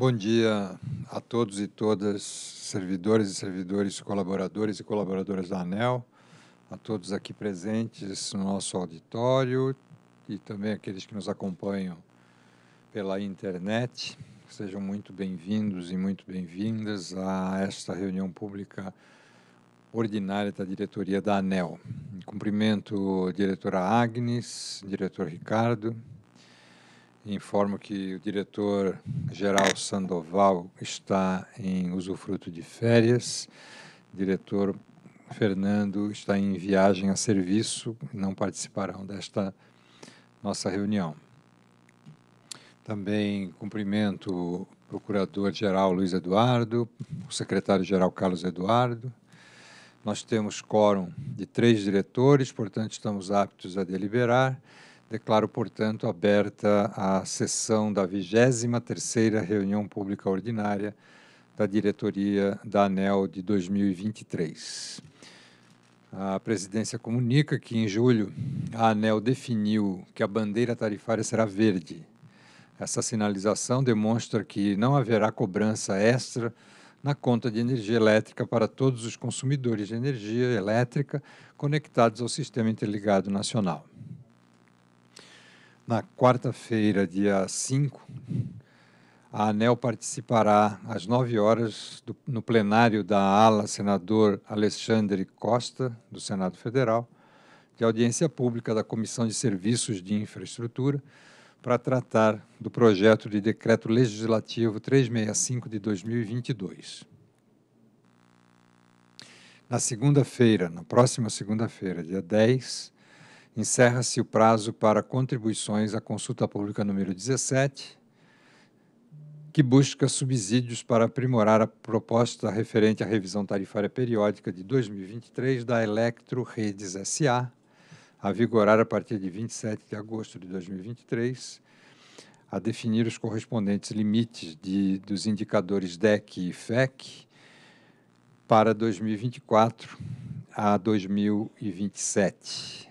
Bom dia a todos e todas, servidores e servidores, colaboradores e colaboradoras da ANEL, a todos aqui presentes no nosso auditório e também aqueles que nos acompanham pela internet. Sejam muito bem-vindos e muito bem-vindas a esta reunião pública ordinária da diretoria da ANEL. Cumprimento diretora Agnes, diretor Ricardo, Informo que o diretor-geral Sandoval está em usufruto de férias. O diretor Fernando está em viagem a serviço e não participarão desta nossa reunião. Também cumprimento o procurador-geral Luiz Eduardo, o secretário-geral Carlos Eduardo. Nós temos quórum de três diretores, portanto, estamos aptos a deliberar. Declaro, portanto, aberta a sessão da 23ª reunião pública ordinária da diretoria da ANEL de 2023. A presidência comunica que em julho a ANEL definiu que a bandeira tarifária será verde. Essa sinalização demonstra que não haverá cobrança extra na conta de energia elétrica para todos os consumidores de energia elétrica conectados ao Sistema Interligado Nacional. Na quarta-feira, dia 5, a ANEL participará às 9 horas do, no plenário da ala senador Alexandre Costa, do Senado Federal, de audiência pública da Comissão de Serviços de Infraestrutura, para tratar do projeto de decreto legislativo 365 de 2022. Na segunda-feira, na próxima segunda-feira, dia 10, encerra-se o prazo para contribuições à consulta pública número 17, que busca subsídios para aprimorar a proposta referente à revisão tarifária periódica de 2023 da Electro Redes SA, a vigorar a partir de 27 de agosto de 2023, a definir os correspondentes limites de, dos indicadores DEC e FEC para 2024 a 2027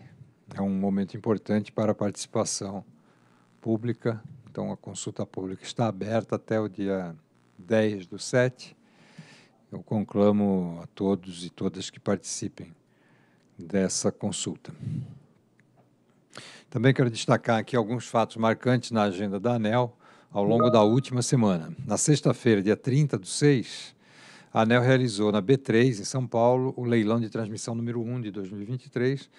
é um momento importante para a participação pública. Então, a consulta pública está aberta até o dia 10 do 7. Eu conclamo a todos e todas que participem dessa consulta. Também quero destacar aqui alguns fatos marcantes na agenda da ANEL ao longo da última semana. Na sexta-feira, dia 30 do 6, a ANEL realizou na B3, em São Paulo, o leilão de transmissão número 1 de 2023,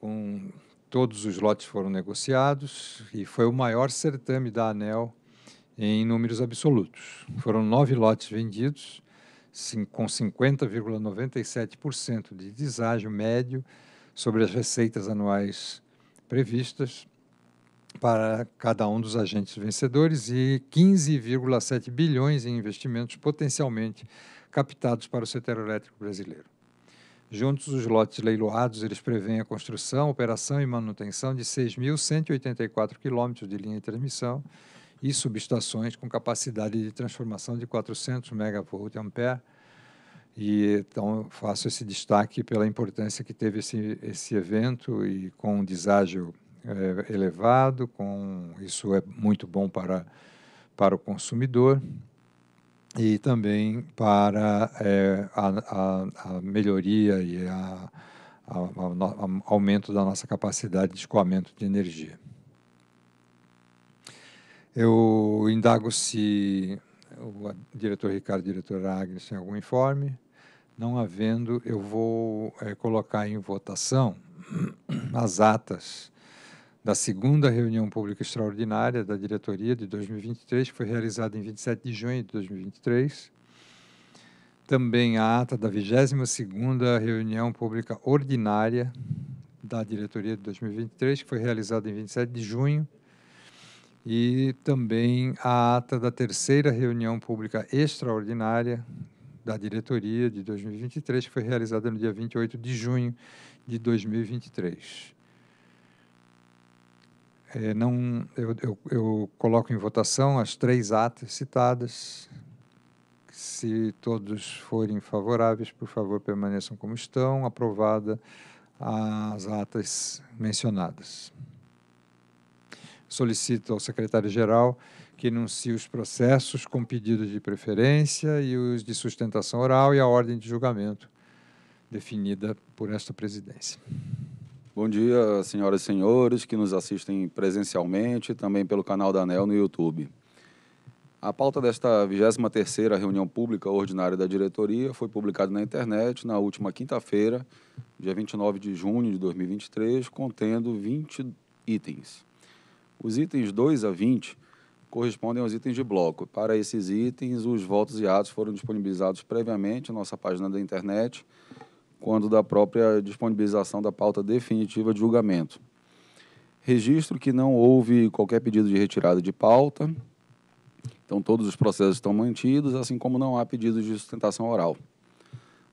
com todos os lotes foram negociados e foi o maior certame da ANEL em números absolutos. Foram nove lotes vendidos, com 50,97% de deságio médio sobre as receitas anuais previstas para cada um dos agentes vencedores e 15,7 bilhões em investimentos potencialmente captados para o setor elétrico brasileiro. Juntos, os lotes leiloados, eles preveem a construção, operação e manutenção de 6.184 quilômetros de linha de transmissão e subestações com capacidade de transformação de 400 MVA. E então faço esse destaque pela importância que teve esse, esse evento e com um deságio é, elevado, com isso é muito bom para, para o consumidor e também para é, a, a, a, melhoria e a, o aumento da nossa capacidade de escoamento de energia. Eu indago se o diretor Ricardo e diretor Agnes têm algum informe. Não havendo, eu vou é, colocar em votação as atas da segunda reunião pública extraordinária da diretoria de 2023, que foi realizada em 27 de junho de 2023. Também a ata da 22ª reunião pública ordinária da diretoria de 2023, que foi realizada em 27 de junho. E também a ata da terceira reunião pública extraordinária da diretoria de 2023, que foi realizada no dia 28 de junho de 2023. É, não, eu, eu, eu, coloco em votação as três atas citadas. Se todos forem favoráveis, por favor, permaneçam como estão. Aprovada as atas mencionadas. Solicito ao secretário-geral que enuncie os processos com pedido de preferência e os de sustentação oral e a ordem de julgamento definida por esta presidência. Bom dia, senhoras e senhores que nos assistem presencialmente, também pelo canal da ANEL no YouTube. A pauta desta 23ª reunião pública ordinária da diretoria foi publicada na internet na última quinta-feira, dia 29 de junho de 2023, contendo 20 itens. Os itens 2 a 20 correspondem aos itens de bloco. Para esses itens, os votos e atos foram disponibilizados previamente na nossa página da internet quando da própria disponibilização da pauta definitiva de julgamento. Registro que não houve qualquer pedido de retirada de pauta, então todos os processos estão mantidos, assim como não há pedido de sustentação oral.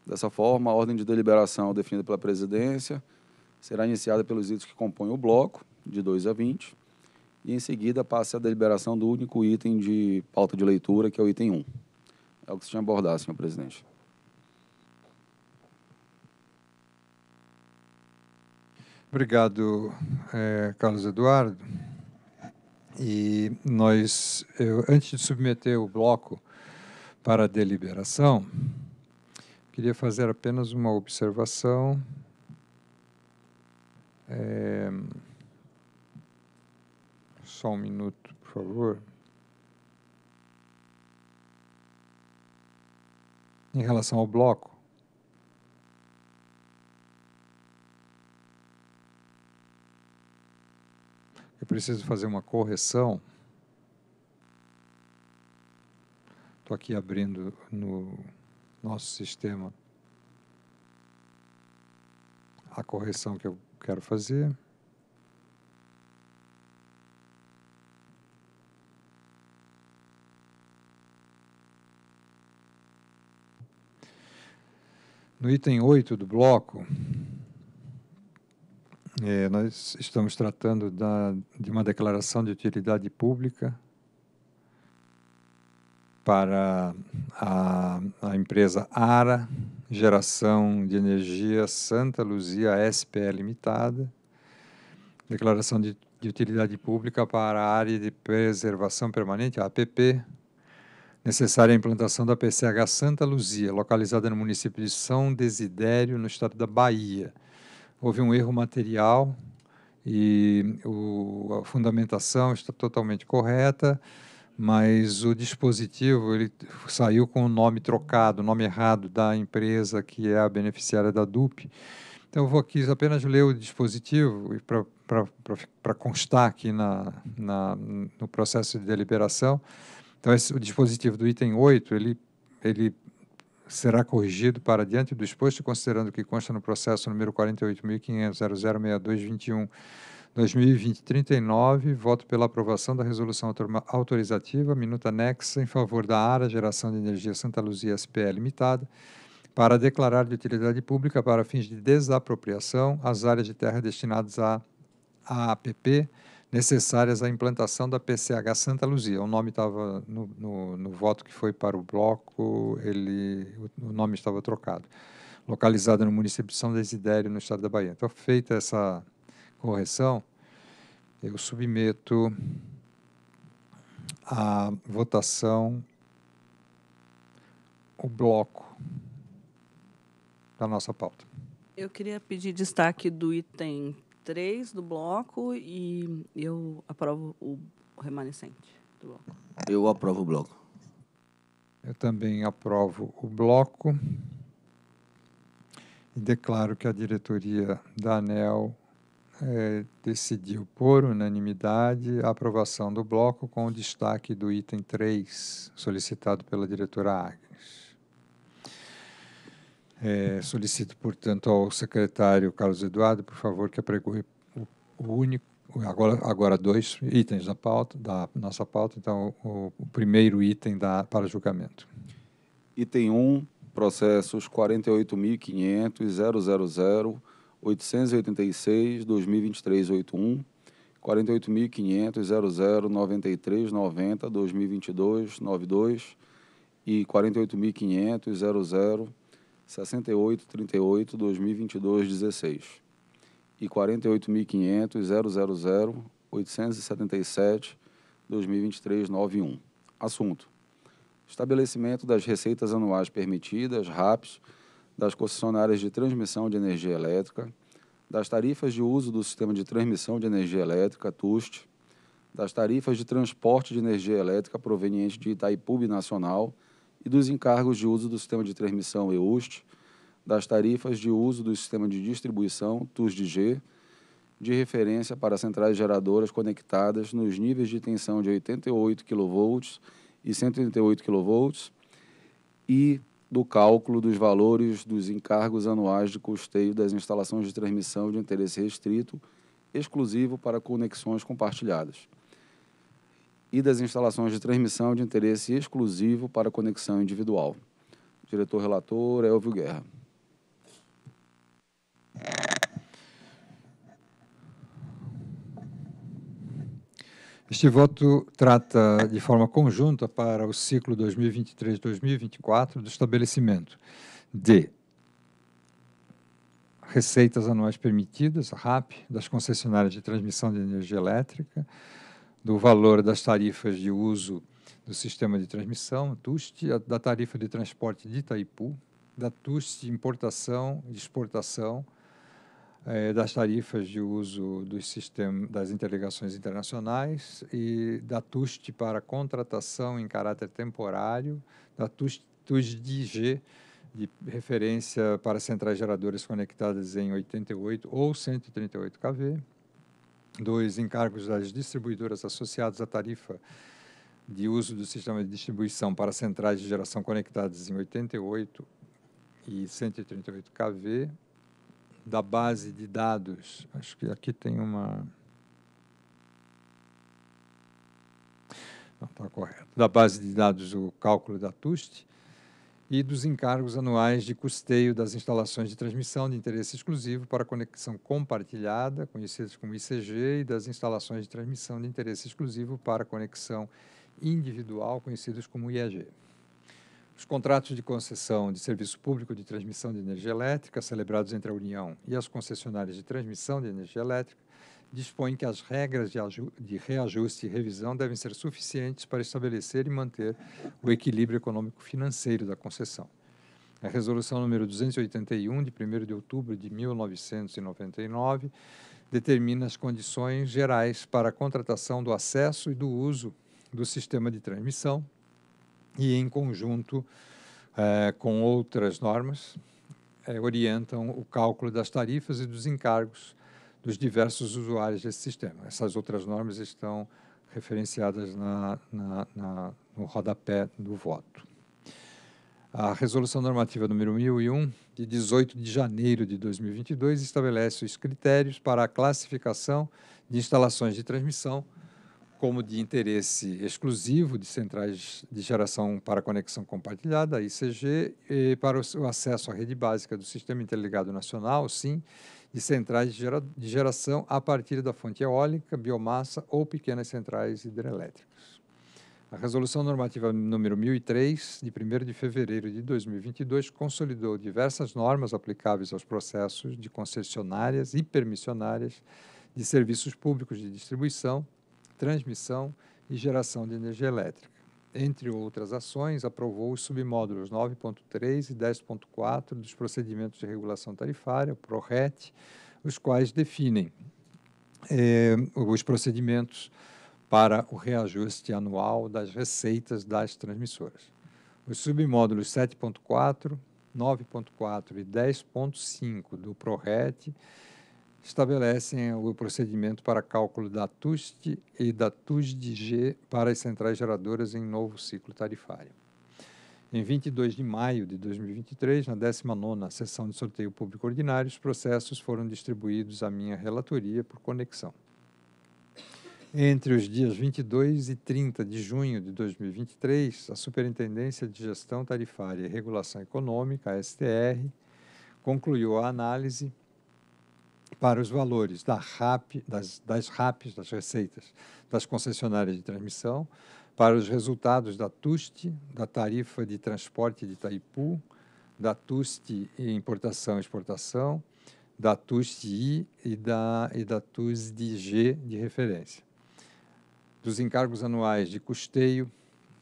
Dessa forma, a ordem de deliberação definida pela presidência será iniciada pelos itens que compõem o bloco, de 2 a 20, e em seguida passa a deliberação do único item de pauta de leitura, que é o item 1. É o que se tinha abordado, senhor presidente. Obrigado, é, Carlos Eduardo. E nós, eu, antes de submeter o bloco para a deliberação, queria fazer apenas uma observação. É, só um minuto, por favor. Em relação ao bloco, Eu preciso fazer uma correção. Estou aqui abrindo no nosso sistema a correção que eu quero fazer. No item 8 do bloco, é, nós estamos tratando da, de uma declaração de utilidade pública para a, a empresa ARA, Geração de Energia Santa Luzia SPE Limitada, declaração de, de utilidade pública para a área de preservação permanente, a APP, necessária à implantação da PCH Santa Luzia, localizada no município de São Desidério, no estado da Bahia houve um erro material e o, a fundamentação está totalmente correta, mas o dispositivo ele saiu com o nome trocado, o nome errado da empresa que é a beneficiária da DUP. Então, eu vou aqui apenas ler o dispositivo para constar aqui na, na, no processo de deliberação. Então, esse, o dispositivo do item 8, ele, ele será corrigido para diante do exposto, considerando que consta no processo número 48.500.006221 2020-39, voto pela aprovação da resolução autorizativa, minuta anexa em favor da área Geração de Energia Santa Luzia SPE Limitada, para declarar de utilidade pública para fins de desapropriação as áreas de terra destinadas à APP, necessárias à implantação da PCH Santa Luzia. O nome estava no, no, no, voto que foi para o bloco, ele, o nome estava trocado. Localizada no município de São Desidério, no estado da Bahia. Então, feita essa correção, eu submeto à votação o bloco da nossa pauta. Eu queria pedir destaque do item três do bloco e eu aprovo o remanescente do bloco. Eu aprovo o bloco. Eu também aprovo o bloco e declaro que a diretoria da ANEL é, decidiu por unanimidade a aprovação do bloco com o destaque do item 3 solicitado pela diretora Águia. É, solicito, portanto, ao secretário Carlos Eduardo, por favor, que apregue o, único, agora, agora dois itens da pauta, da nossa pauta, então o, o primeiro item da, para julgamento. Item 1, um, processos 48.500.000.886.2023.81, 48.500.00.93.90.2022.92 e 48.500.00.93.90.2022 6838 2022 16 e 48.500 877 2023 91. Assunto: Estabelecimento das receitas anuais permitidas, RAPs, das concessionárias de transmissão de energia elétrica, das tarifas de uso do sistema de transmissão de energia elétrica, TUST, das tarifas de transporte de energia elétrica proveniente de Itaipu Nacional e dos encargos de uso do sistema de transmissão EUST, das tarifas de uso do sistema de distribuição TUSDG, de referência para centrais geradoras conectadas nos níveis de tensão de 88 kV e 138 kV e do cálculo dos valores dos encargos anuais de custeio das instalações de transmissão de interesse restrito exclusivo para conexões compartilhadas e das instalações de transmissão de interesse exclusivo para conexão individual. Diretor relator Elvio Guerra. Este voto trata de forma conjunta para o ciclo 2023-2024 do estabelecimento de receitas anuais permitidas, RAP, das concessionárias de transmissão de energia elétrica, do valor das tarifas de uso do sistema de transmissão, TUST, da tarifa de transporte de Itaipu, da TUST de importação e exportação, eh, das tarifas de uso dos sistemas, das interligações internacionais e da TUST para contratação em caráter temporário, da TUST, TUSDG, de referência para centrais geradoras conectadas em 88 ou 138 kV, dos encargos das distribuidoras associados à tarifa de uso do sistema de distribuição para centrais de geração conectadas em 88 e 138 kV, da base de dados, acho que aqui tem uma... Não está correto. Da base de dados, o cálculo da TUST, e dos encargos anuais de custeio das instalações de transmissão de interesse exclusivo para conexão compartilhada, conhecidas como ICG, e das instalações de transmissão de interesse exclusivo para conexão individual, conhecidas como IEG. Os contratos de concessão de serviço público de transmissão de energia elétrica, celebrados entre a União e as concessionárias de transmissão de energia elétrica, dispõe que as regras de, de, reajuste e revisão devem ser suficientes para estabelecer e manter o equilíbrio econômico-financeiro da concessão. A resolução número 281, de 1 de outubro de 1999, determina as condições gerais para a contratação do acesso e do uso do sistema de transmissão e, em conjunto eh, com outras normas, eh, orientam o cálculo das tarifas e dos encargos dos diversos usuários desse sistema. Essas outras normas estão referenciadas na, na, na, no rodapé do voto. A Resolução Normativa número 1001, de 18 de janeiro de 2022, estabelece os critérios para a classificação de instalações de transmissão como de interesse exclusivo de centrais de geração para conexão compartilhada, ICG, e para o acesso à rede básica do Sistema Interligado Nacional, SIM, de centrais de, de geração a partir da fonte eólica, biomassa ou pequenas centrais hidrelétricas. A Resolução Normativa número 1003, de 1 de fevereiro de 2022, consolidou diversas normas aplicáveis aos processos de concessionárias e permissionárias de serviços públicos de distribuição, transmissão e geração de energia elétrica entre outras ações, aprovou os submódulos 9.3 e 10.4 dos procedimentos de regulação tarifária, o PRORET, os quais definem eh, os procedimentos para o reajuste anual das receitas das transmissoras. Os submódulos 7.4, 9.4 e 10.5 do PRORET estabelecem o procedimento para cálculo da TUST e da G para as centrais geradoras em novo ciclo tarifário. Em 22 de maio de 2023, na 19ª sessão de sorteio público ordinário, os processos foram distribuídos à minha relatoria por conexão. Entre os dias 22 e 30 de junho de 2023, a Superintendência de Gestão Tarifária e Regulação Econômica, a STR, concluiu a análise para os valores da RAP, das, das RAPs, das receitas das concessionárias de transmissão, para os resultados da TUST, da tarifa de transporte de Itaipu, da TUST importação e exportação, da TUST-I e da, e da g de referência, dos encargos anuais de custeio,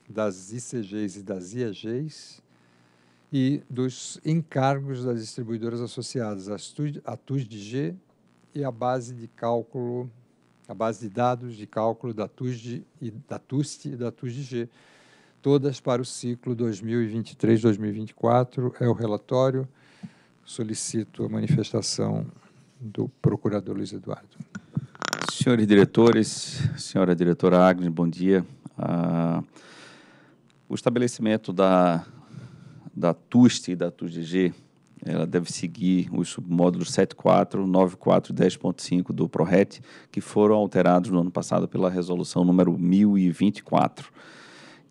das ICGs e das IEGs, e dos encargos das distribuidoras associadas, a TUSDG e a base de cálculo, a base de dados de cálculo da TUSD e da TUST e da TUSDG, todas para o ciclo 2023-2024. É o relatório. Solicito a manifestação do procurador Luiz Eduardo. Senhores diretores, senhora diretora Agnes, bom dia. Ah, o estabelecimento da da TUST e da TUSDG, ela deve seguir os submódulos 74, 94 e 10.5 do ProRet, que foram alterados no ano passado pela resolução número 1024.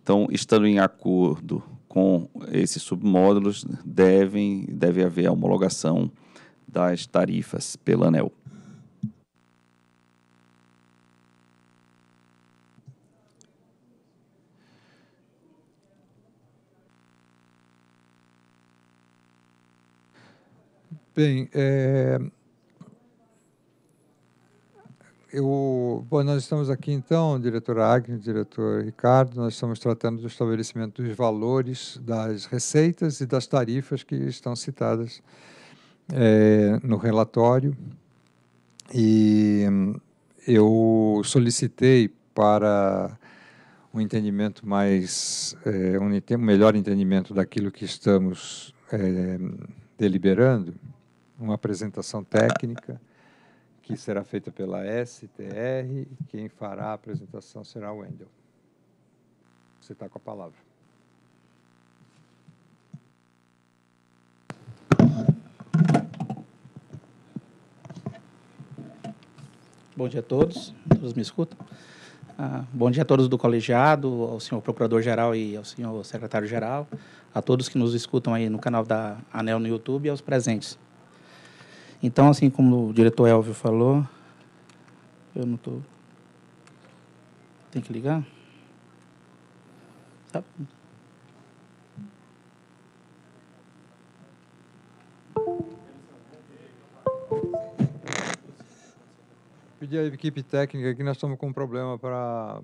Então, estando em acordo com esses submódulos, devem, deve haver a homologação das tarifas pela ANEL. Bem, é, eu, bom, nós estamos aqui então, diretor Agnes, diretor Ricardo, nós estamos tratando do estabelecimento dos valores das receitas e das tarifas que estão citadas é, no relatório. E eu solicitei para um entendimento mais, é, um melhor entendimento daquilo que estamos é, deliberando, uma apresentação técnica que será feita pela STR. Quem fará a apresentação será o Wendel. Você está com a palavra. Bom dia a todos. Todos me escutam? Ah, bom dia a todos do colegiado, ao senhor procurador-geral e ao senhor secretário-geral, a todos que nos escutam aí no canal da ANEL no YouTube e aos presentes. Então, assim como o diretor Elvio falou, eu não estou. Tem que ligar? Sabe? Tá Pedir à equipe técnica que nós estamos com um problema para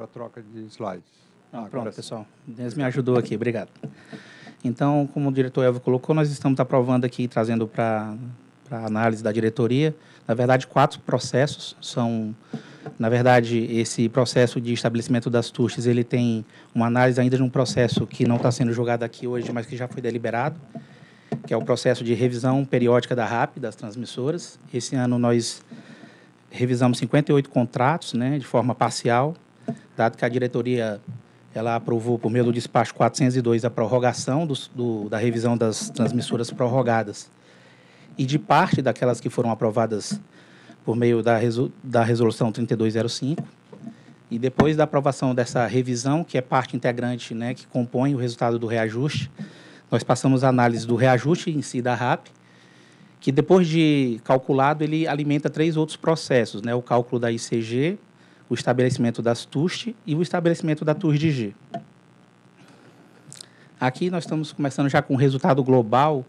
a troca de slides. ah, pronto, pessoal. Deus me ajudou aqui, obrigado. Então, como o diretor Elvio colocou, nós estamos aprovando aqui, trazendo para para análise da diretoria. Na verdade, quatro processos são, na verdade, esse processo de estabelecimento das tuchas, ele tem uma análise ainda de um processo que não está sendo julgado aqui hoje, mas que já foi deliberado, que é o processo de revisão periódica da RAP, das transmissoras. Esse ano nós revisamos 58 contratos, né, de forma parcial, dado que a diretoria ela aprovou por meio do despacho 402 a prorrogação do, do, da revisão das transmissoras prorrogadas e de parte daquelas que foram aprovadas por meio da, da resolução 3205. E depois da aprovação dessa revisão, que é parte integrante, né, que compõe o resultado do reajuste, nós passamos a análise do reajuste em si da RAP, que depois de calculado, ele alimenta três outros processos, né? O cálculo da ICG, o estabelecimento das TUST e o estabelecimento da TURDG. Aqui nós estamos começando já com o resultado global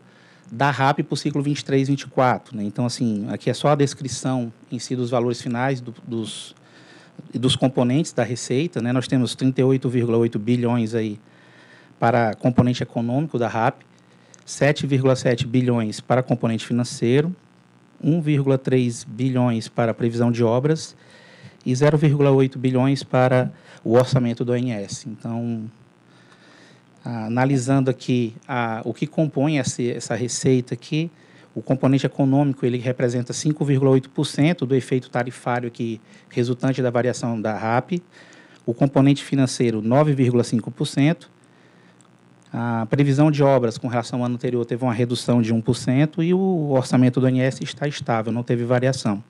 da RAP para o ciclo 23, 24. Né? Então, assim, aqui é só a descrição em si dos valores finais do, dos, dos componentes da receita. Né? Nós temos 38,8 bilhões aí para componente econômico da RAP, 7,7 bilhões para componente financeiro, 1,3 bilhões para previsão de obras e 0,8 bilhões para o orçamento do ONS. Então, ah, analisando aqui a, o que compõe essa, essa receita aqui, o componente econômico ele representa 5,8% do efeito tarifário aqui, resultante da variação da RAP, o componente financeiro 9,5%, a previsão de obras com relação ao ano anterior teve uma redução de 1% e o orçamento do ANS está estável, não teve variação.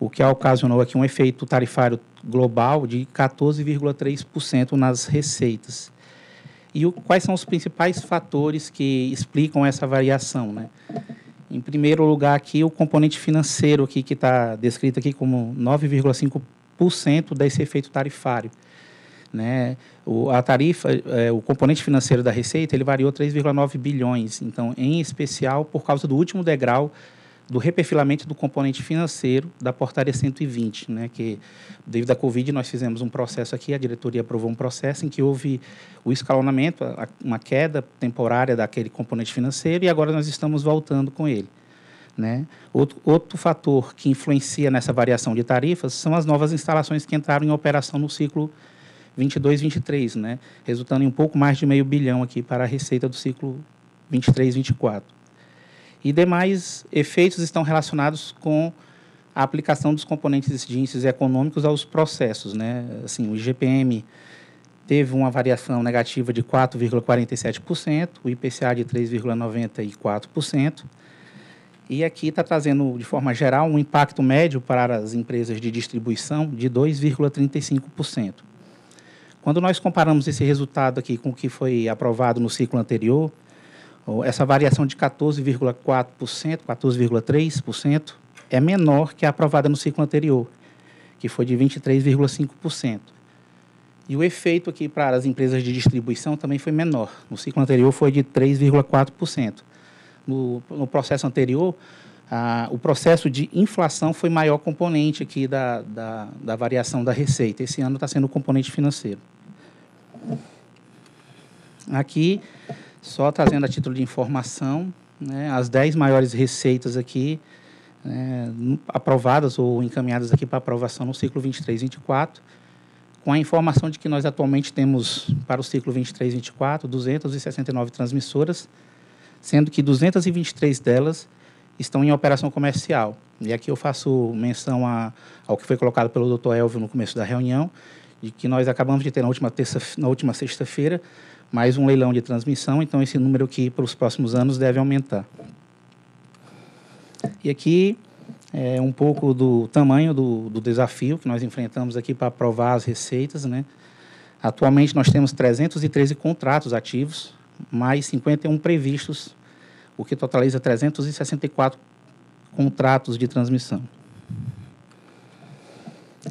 O que ocasionou aqui um efeito tarifário global de 14,3% nas receitas. E o, quais são os principais fatores que explicam essa variação, né? Em primeiro lugar, aqui o componente financeiro aqui que está descrito aqui como 9,5% desse efeito tarifário, né? O, a tarifa, é, o componente financeiro da receita, ele variou 3,9 bilhões. Então, em especial por causa do último degrau do reperfilamento do componente financeiro da portaria 120, né, que devido à Covid nós fizemos um processo aqui, a diretoria aprovou um processo em que houve o escalonamento, a, uma queda temporária daquele componente financeiro e agora nós estamos voltando com ele. Né? Outro, outro fator que influencia nessa variação de tarifas são as novas instalações que entraram em operação no ciclo 22, 23, né? resultando em um pouco mais de meio bilhão aqui para a receita do ciclo 23, 24 e demais efeitos estão relacionados com a aplicação dos componentes de índices econômicos aos processos. Né? Assim, o IGPM teve uma variação negativa de 4,47%, o IPCA de 3,94%. E aqui está trazendo, de forma geral, um impacto médio para as empresas de distribuição de 2,35%. Quando nós comparamos esse resultado aqui com o que foi aprovado no ciclo anterior, essa variação de 14,4%, 14,3%, é menor que a aprovada no ciclo anterior, que foi de 23,5%. E o efeito aqui para as empresas de distribuição também foi menor. No ciclo anterior foi de 3,4%. No, no, processo anterior, o processo de inflação foi maior componente aqui da, da, da variação da receita. Esse ano está sendo o componente financeiro. Aqui só trazendo a título de informação, né, as 10 maiores receitas aqui, né, aprovadas ou encaminhadas aqui para aprovação no ciclo 23-24, com a informação de que nós atualmente temos, para o ciclo 23-24, 269 transmissoras, sendo que 223 delas estão em operação comercial. E aqui eu faço menção a, ao que foi colocado pelo Dr. Elvio no começo da reunião, de que nós acabamos de ter na última terça, na última sexta-feira, mais um leilão de transmissão, então esse número aqui para os próximos anos deve aumentar. E aqui é um pouco do tamanho do, do desafio que nós enfrentamos aqui para aprovar as receitas. Né? Atualmente nós temos 313 contratos ativos, mais 51 previstos, o que totaliza 364 contratos de transmissão.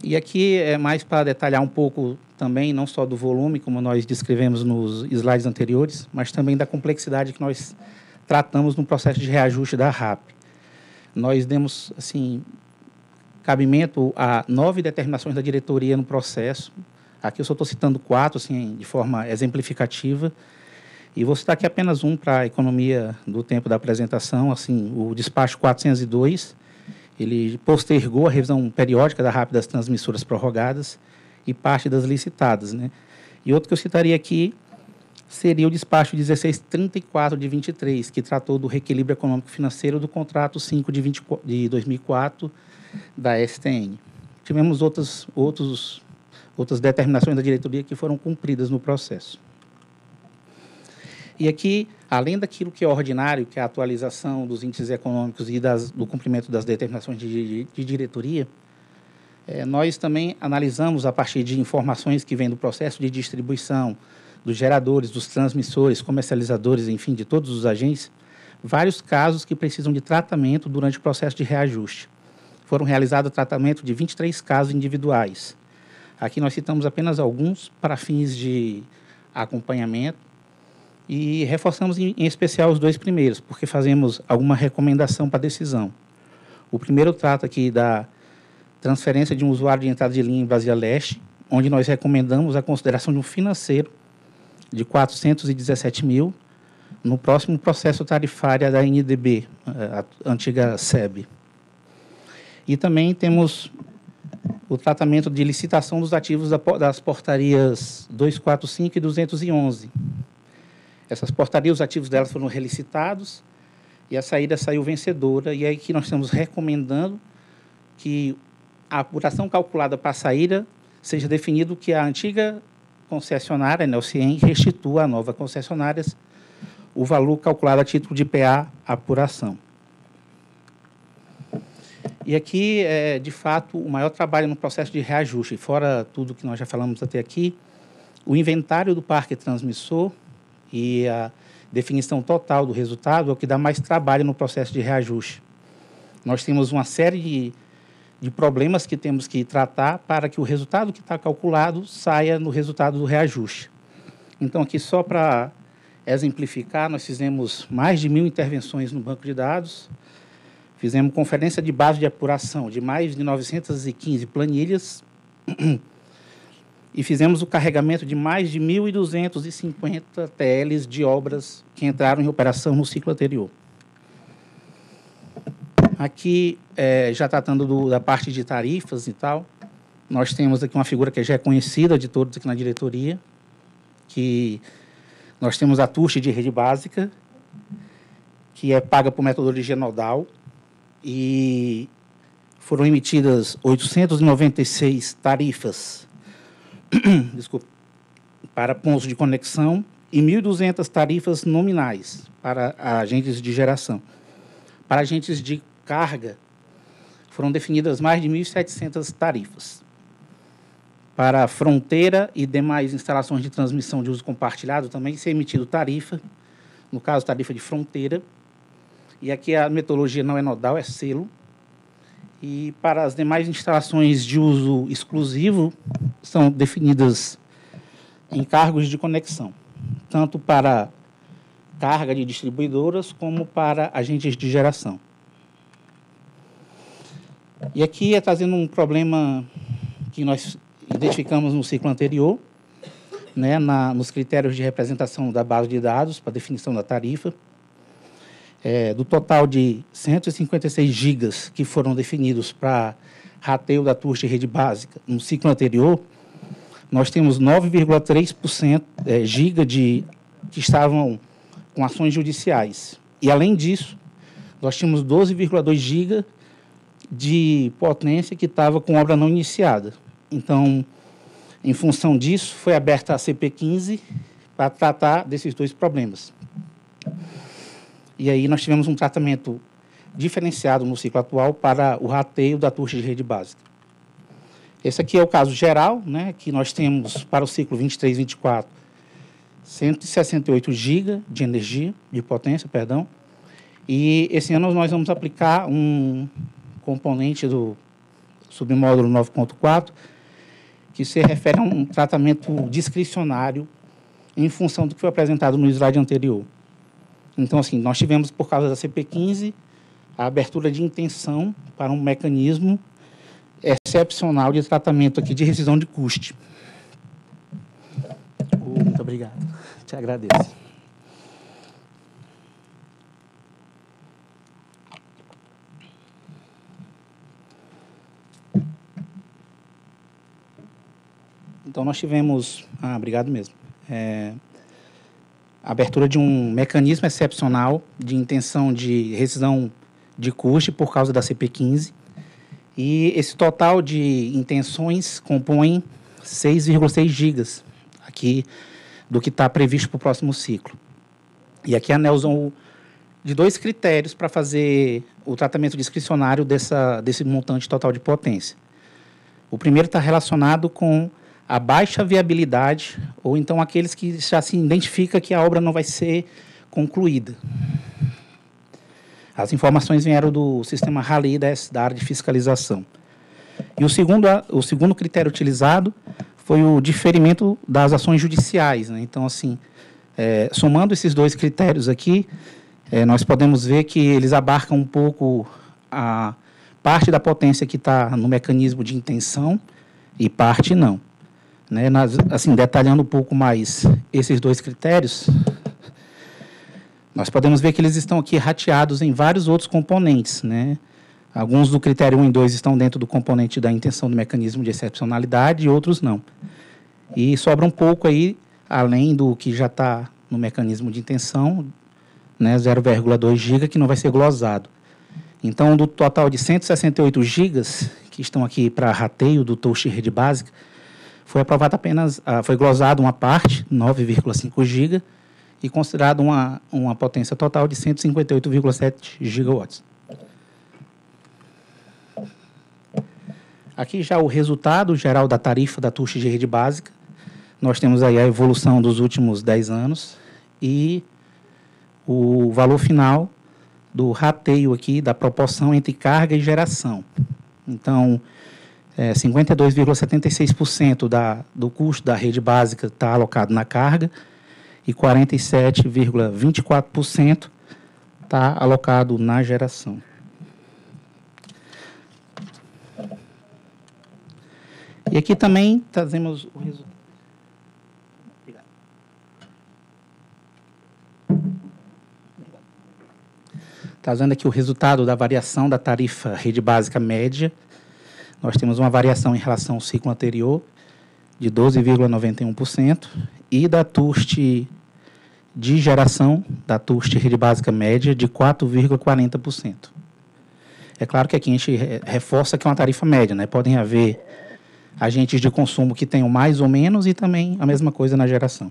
E aqui é mais para detalhar um pouco também não só do volume, como nós descrevemos nos slides anteriores, mas também da complexidade que nós tratamos no processo de reajuste da RAP. Nós demos assim cabimento a nove determinações da diretoria no processo. Aqui eu só estou citando quatro, assim, de forma exemplificativa. E vou citar aqui apenas um para a economia do tempo da apresentação, assim, o despacho 402, ele postergou a revisão periódica da RAP das transmissoras prorrogadas, e parte das licitadas. Né? E outro que eu citaria aqui seria o despacho 1634 de 23, que tratou do reequilíbrio econômico-financeiro do contrato 5 de, 20, de 2004 da STN. Tivemos outras, outros, outras determinações da diretoria que foram cumpridas no processo. E aqui, além daquilo que é ordinário, que é a atualização dos índices econômicos e das, do cumprimento das determinações de, de, de diretoria, é, nós também analisamos a partir de informações que vêm do processo de distribuição, dos geradores, dos transmissores, comercializadores, enfim, de todos os agentes, vários casos que precisam de tratamento durante o processo de reajuste. Foram realizados tratamento de 23 casos individuais. Aqui nós citamos apenas alguns para fins de acompanhamento e reforçamos em, em especial os dois primeiros, porque fazemos alguma recomendação para decisão. O primeiro trata aqui da transferência de um usuário de entrada de linha em Brasília Leste, onde nós recomendamos a consideração de um financeiro de 417 mil no próximo processo tarifário da NDB, eh, a antiga SEB. E também temos o tratamento de licitação dos ativos das portarias 245 e 211. Essas portarias, os ativos delas foram relicitados e a saída saiu vencedora. E é aí que nós estamos recomendando que a apuração calculada para a saída seja definido que a antiga concessionária, né, a Nelcien, restitua à nova concessionária o valor calculado a título de PA apuração. E aqui, é, de fato, o maior trabalho no processo de reajuste, fora tudo que nós já falamos até aqui, o inventário do parque transmissor e a definição total do resultado é o que dá mais trabalho no processo de reajuste. Nós temos uma série de de problemas que temos que tratar para que o resultado que está calculado saia no resultado do reajuste. Então, aqui só para exemplificar, nós fizemos mais de mil intervenções no banco de dados, fizemos conferência de base de apuração de mais de 915 planilhas e fizemos o carregamento de mais de 1.250 TLs de obras que entraram em operação no ciclo anterior. Aqui, é, já tratando do, da parte de tarifas e tal, nós temos aqui uma figura que já é conhecida de todos aqui na diretoria, que nós temos a TUST de rede básica, que é paga por metodologia nodal, e foram emitidas 896 tarifas desculpa, para pontos de conexão e 1.200 tarifas nominais para agentes de geração. Para agentes de carga, foram definidas mais de 1.700 tarifas para fronteira e demais instalações de transmissão de uso compartilhado também ser é emitido tarifa, no caso tarifa de fronteira, e aqui a metodologia não é nodal, é selo, e para as demais instalações de uso exclusivo são definidas encargos de conexão, tanto para carga de distribuidoras como para agentes de geração. E aqui é trazendo um problema que nós identificamos no ciclo anterior, né, na, nos critérios de representação da base de dados para definição da tarifa. É, do total de 156 gigas que foram definidos para rateio da turma de rede básica no ciclo anterior, nós temos 9,3% é, giga de, que estavam com ações judiciais. E, além disso, nós tínhamos 12,2 gigas de potência que estava com obra não iniciada. Então, em função disso, foi aberta a CP15 para tratar desses dois problemas. E aí nós tivemos um tratamento diferenciado no ciclo atual para o rateio da turma de rede básica. Esse aqui é o caso geral, né, que nós temos para o ciclo 23 24 168 GB de energia, de potência, perdão. E esse ano nós vamos aplicar um componente do submódulo 9.4, que se refere a um tratamento discricionário em função do que foi apresentado no slide anterior. Então, assim, nós tivemos, por causa da CP15, a abertura de intenção para um mecanismo excepcional de tratamento aqui de rescisão de custe. muito obrigado. Te agradeço. Então nós tivemos, ah, obrigado mesmo, é, abertura de um mecanismo excepcional de intenção de rescisão de custo por causa da CP15. E esse total de intenções compõe 6,6 gigas aqui do que está previsto para o próximo ciclo. E aqui a ANEL usou de dois critérios para fazer o tratamento discricionário dessa, desse montante total de potência. O primeiro está relacionado com a baixa viabilidade ou então aqueles que já se identifica que a obra não vai ser concluída. As informações vieram do sistema Rally da área de fiscalização. E o segundo, o segundo critério utilizado foi o diferimento das ações judiciais. Né? Então, assim, é, somando esses dois critérios aqui, é, nós podemos ver que eles abarcam um pouco a parte da potência que está no mecanismo de intenção e parte não. Né, nas, assim, detalhando um pouco mais esses dois critérios, nós podemos ver que eles estão aqui rateados em vários outros componentes. Né? Alguns do critério 1 e 2 estão dentro do componente da intenção do mecanismo de excepcionalidade e outros não. E sobra um pouco aí, além do que já está no mecanismo de intenção, né, 0,2 GB, que não vai ser glosado. Então, do total de 168 GB que estão aqui para rateio do touch de básica, foi aprovada apenas, ah, foi glosada uma parte, 9,5 GB, e considerada uma, uma potência total de 158,7 gigawatts. Aqui já o resultado geral da tarifa da TUSH de rede básica. Nós temos aí a evolução dos últimos 10 anos e o valor final do rateio aqui da proporção entre carga e geração. Então, é, 52,76% da, do custo da rede básica está alocado na carga e 47,24% está alocado na geração. E aqui também trazemos o resultado. Trazendo aqui o resultado da variação da tarifa rede básica média nós temos uma variação em relação ao ciclo anterior de 12,91% e da TUST de geração, da TUST rede básica média, de 4,40%. É claro que aqui a gente reforça que é uma tarifa média, né? Podem haver agentes de consumo que tenham mais ou menos e também a mesma coisa na geração.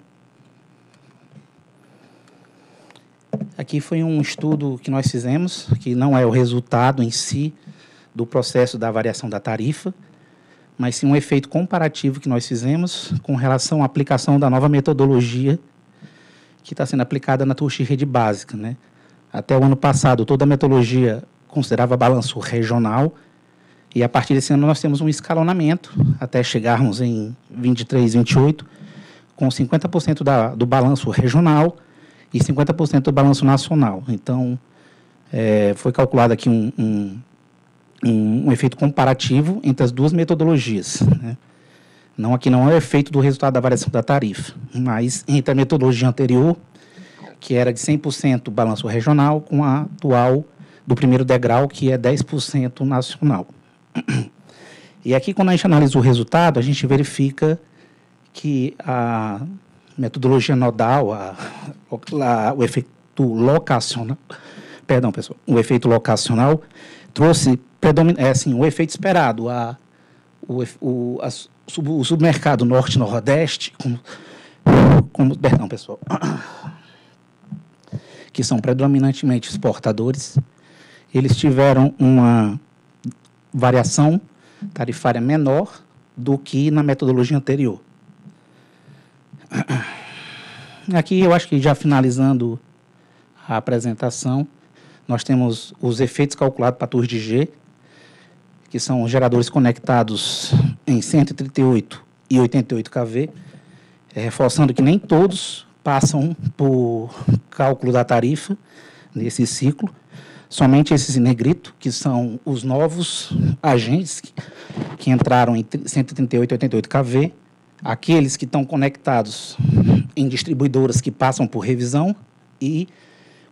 Aqui foi um estudo que nós fizemos, que não é o resultado em si do processo da variação da tarifa, mas sim um efeito comparativo que nós fizemos com relação à aplicação da nova metodologia que está sendo aplicada na Turchi Rede Básica. Né? Até o ano passado, toda a metodologia considerava balanço regional, e a partir desse ano nós temos um escalonamento até chegarmos em 23, 28, com 50% da, do balanço regional e 50% do balanço nacional. Então, é, foi calculado aqui um, um, um, um efeito comparativo entre as duas metodologias. Né? Não aqui não é o efeito do resultado da variação da tarifa, mas entre a metodologia anterior, que era de 100% balanço regional, com a atual do primeiro degrau, que é 10% nacional. E aqui, quando a gente analisa o resultado, a gente verifica que a metodologia nodal, a, a, o efeito locacional, perdão, pessoal, o efeito locacional trouxe predomin... é, assim, o efeito esperado. A, o, o, a, sub, o submercado norte-nordeste, como, como, perdão, pessoal, que são predominantemente exportadores, eles tiveram uma variação tarifária menor do que na metodologia anterior. Aqui eu acho que já finalizando a apresentação, nós temos os efeitos calculados para a g que são geradores conectados em 138 e 88 kV, é, reforçando que nem todos passam por cálculo da tarifa nesse ciclo. Somente esses em negrito, que são os novos agentes que, que entraram em 138 e 88 kV, aqueles que estão conectados em distribuidoras que passam por revisão e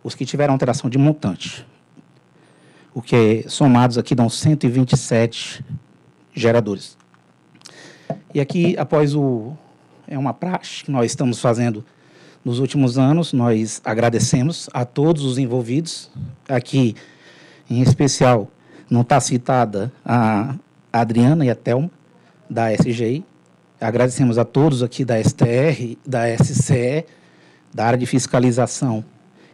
os que tiveram alteração de montante o que é somados aqui dão 127 geradores. E aqui, após o. É uma praxe que nós estamos fazendo nos últimos anos, nós agradecemos a todos os envolvidos. Aqui, em especial, não está citada a Adriana e a Thelma, da SGI. Agradecemos a todos aqui da STR, da SCE, da área de fiscalização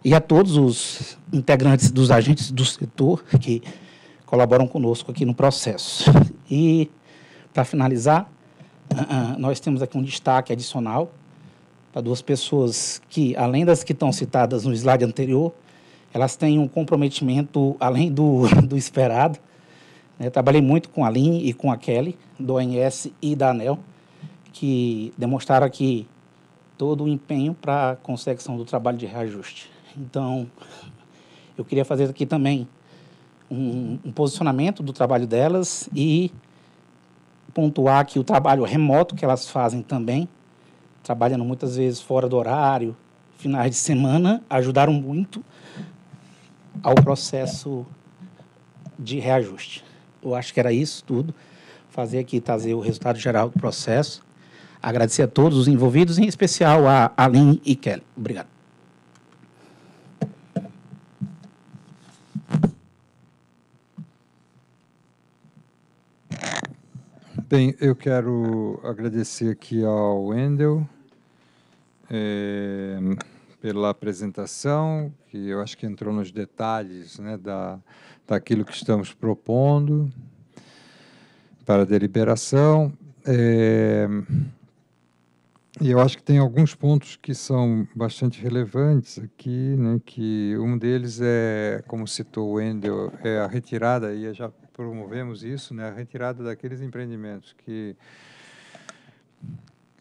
e a todos os integrantes dos agentes do setor que colaboram conosco aqui no processo. E, para finalizar, ah, ah, nós temos aqui um destaque adicional para duas pessoas que, além das que estão citadas no slide anterior, elas têm um comprometimento além do, do esperado. Eu né? trabalhei muito com a Lin e com a Kelly, do ONS e da ANEL, que demonstraram aqui todo o empenho para a consecução do trabalho de reajuste. Então, eu queria fazer aqui também um, um posicionamento do trabalho delas e pontuar que o trabalho remoto que elas fazem também, trabalhando muitas vezes fora do horário, finais de semana, ajudaram muito ao processo de reajuste. Eu acho que era isso tudo. Fazer aqui, trazer o resultado geral do processo. Agradecer a todos os envolvidos, em especial a Aline e Kelly. Obrigado. Bem, eu quero agradecer aqui ao Wendel é, pela apresentação, que eu acho que entrou nos detalhes né, da, daquilo que estamos propondo para deliberação. É, e eu acho que tem alguns pontos que são bastante relevantes aqui, né, que um deles é, como citou o Wendel, é a retirada, e já promovemos isso, né, a retirada daqueles empreendimentos que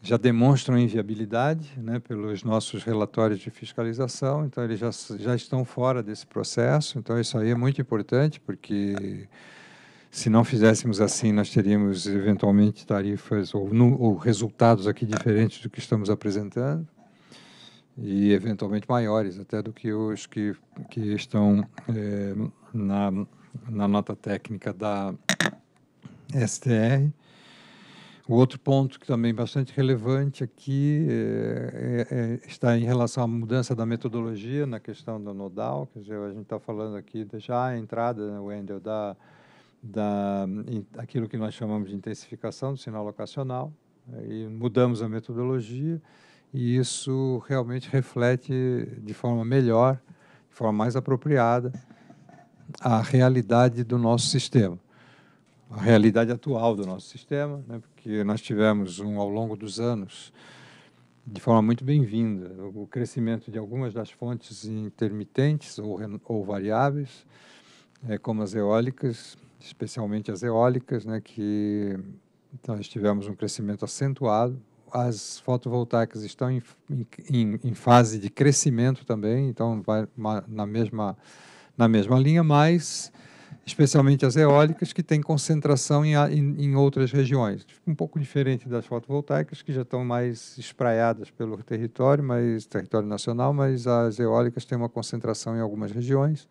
já demonstram inviabilidade né, pelos nossos relatórios de fiscalização, então eles já, já estão fora desse processo, então isso aí é muito importante, porque se não fizéssemos assim, nós teríamos eventualmente tarifas ou, ou resultados aqui diferentes do que estamos apresentando e eventualmente maiores até do que os que, que estão é, na na nota técnica da STR. O outro ponto que também é bastante relevante aqui é, é, é, está em relação à mudança da metodologia na questão do nodal, quer dizer, a gente está falando aqui de já a entrada, né, Wendel, da, da in, aquilo que nós chamamos de intensificação do sinal locacional, e mudamos a metodologia e isso realmente reflete de forma melhor, de forma mais apropriada, a realidade do nosso sistema, a realidade atual do nosso sistema, né? porque nós tivemos um ao longo dos anos de forma muito bem-vinda o crescimento de algumas das fontes intermitentes ou, ou variáveis, é, como as eólicas, especialmente as eólicas, né, que nós tivemos um crescimento acentuado. As fotovoltaicas estão em, em, em fase de crescimento também, então vai na mesma na mesma linha, mas especialmente as eólicas, que têm concentração em, em, em, outras regiões. Tipo, um pouco diferente das fotovoltaicas, que já estão mais espraiadas pelo território, mas território nacional, mas as eólicas têm uma concentração em algumas regiões.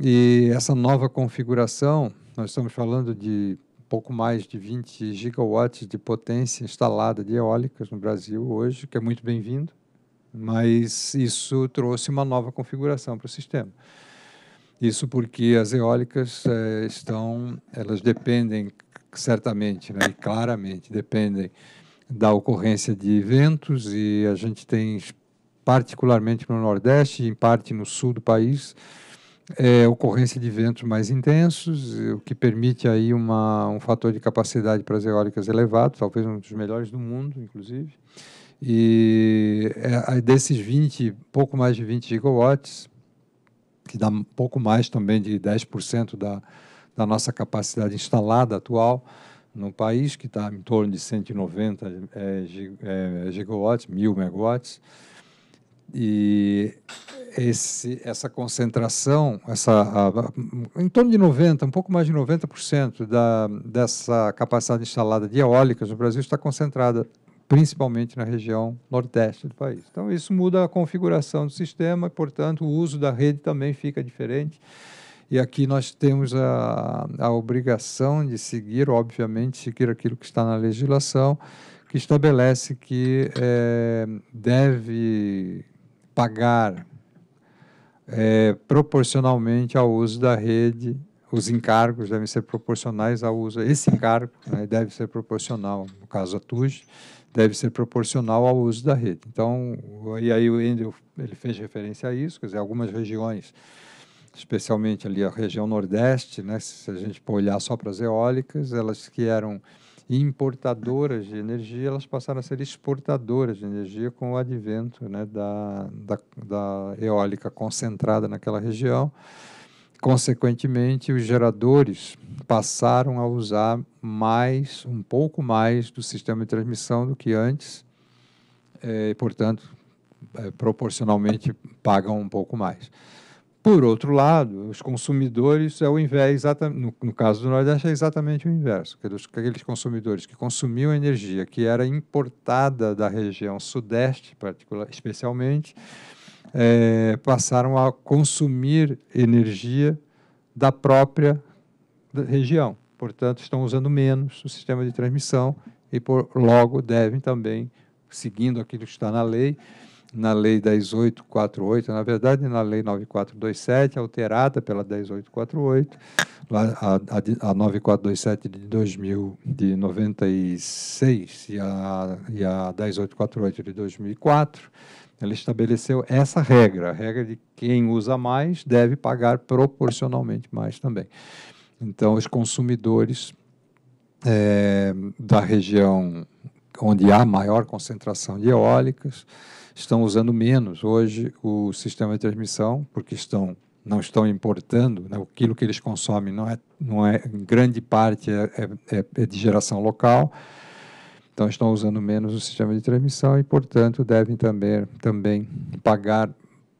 E essa nova configuração, nós estamos falando de pouco mais de 20 gigawatts de potência instalada de eólicas no Brasil hoje, que é muito bem-vindo mas isso trouxe uma nova configuração para o sistema. Isso porque as eólicas é, estão, elas dependem certamente, né, e claramente dependem da ocorrência de ventos e a gente tem particularmente no Nordeste e em parte no Sul do país é, ocorrência de ventos mais intensos, o que permite aí uma, um fator de capacidade para as eólicas elevado, talvez um dos melhores do mundo, inclusive. E é, desses 20, pouco mais de 20 gigawatts, que dá um pouco mais também de 10% da, da nossa capacidade instalada atual no país, que está em torno de 190 é, é, gigawatts, mil megawatts. E esse, essa concentração, essa, a, em torno de 90, um pouco mais de 90% da, dessa capacidade instalada de eólicas no Brasil está concentrada principalmente na região nordeste do país. Então, isso muda a configuração do sistema, portanto, o uso da rede também fica diferente. E aqui nós temos a, a obrigação de seguir, obviamente, seguir aquilo que está na legislação, que estabelece que é, deve pagar é, proporcionalmente ao uso da rede, os encargos devem ser proporcionais ao uso, esse encargo né, deve ser proporcional, no caso a TUJ, deve ser proporcional ao uso da rede. Então, e aí o Endel ele fez referência a isso, quer dizer, algumas regiões, especialmente ali a região nordeste, né, se a gente for olhar só para as eólicas, elas que eram importadoras de energia, elas passaram a ser exportadoras de energia com o advento né, da, da, da eólica concentrada naquela região. Consequentemente, os geradores passaram a usar mais, um pouco mais do sistema de transmissão do que antes, é, e, portanto, é, proporcionalmente pagam um pouco mais. Por outro lado, os consumidores é o invés, no, no, caso do Nordeste, é exatamente o inverso. É aqueles consumidores que consumiam energia que era importada da região Sudeste, particular, especialmente, é, passaram a consumir energia da própria da região. Portanto, estão usando menos o sistema de transmissão e, por logo, devem também, seguindo aquilo que está na lei, na Lei 10848, na verdade, na Lei 9427, alterada pela 10848, a, a, a 9427 de 2000, de 96 e a, e a 10848 de 2004, ela estabeleceu essa regra, a regra de quem usa mais deve pagar proporcionalmente mais também. Então, os consumidores é, da região onde há maior concentração de eólicas estão usando menos hoje o sistema de transmissão, porque estão não estão importando, né? aquilo que eles consomem não é, não é em grande parte é, é, é, é de geração local, então estão usando menos o sistema de transmissão e, portanto, devem também, também pagar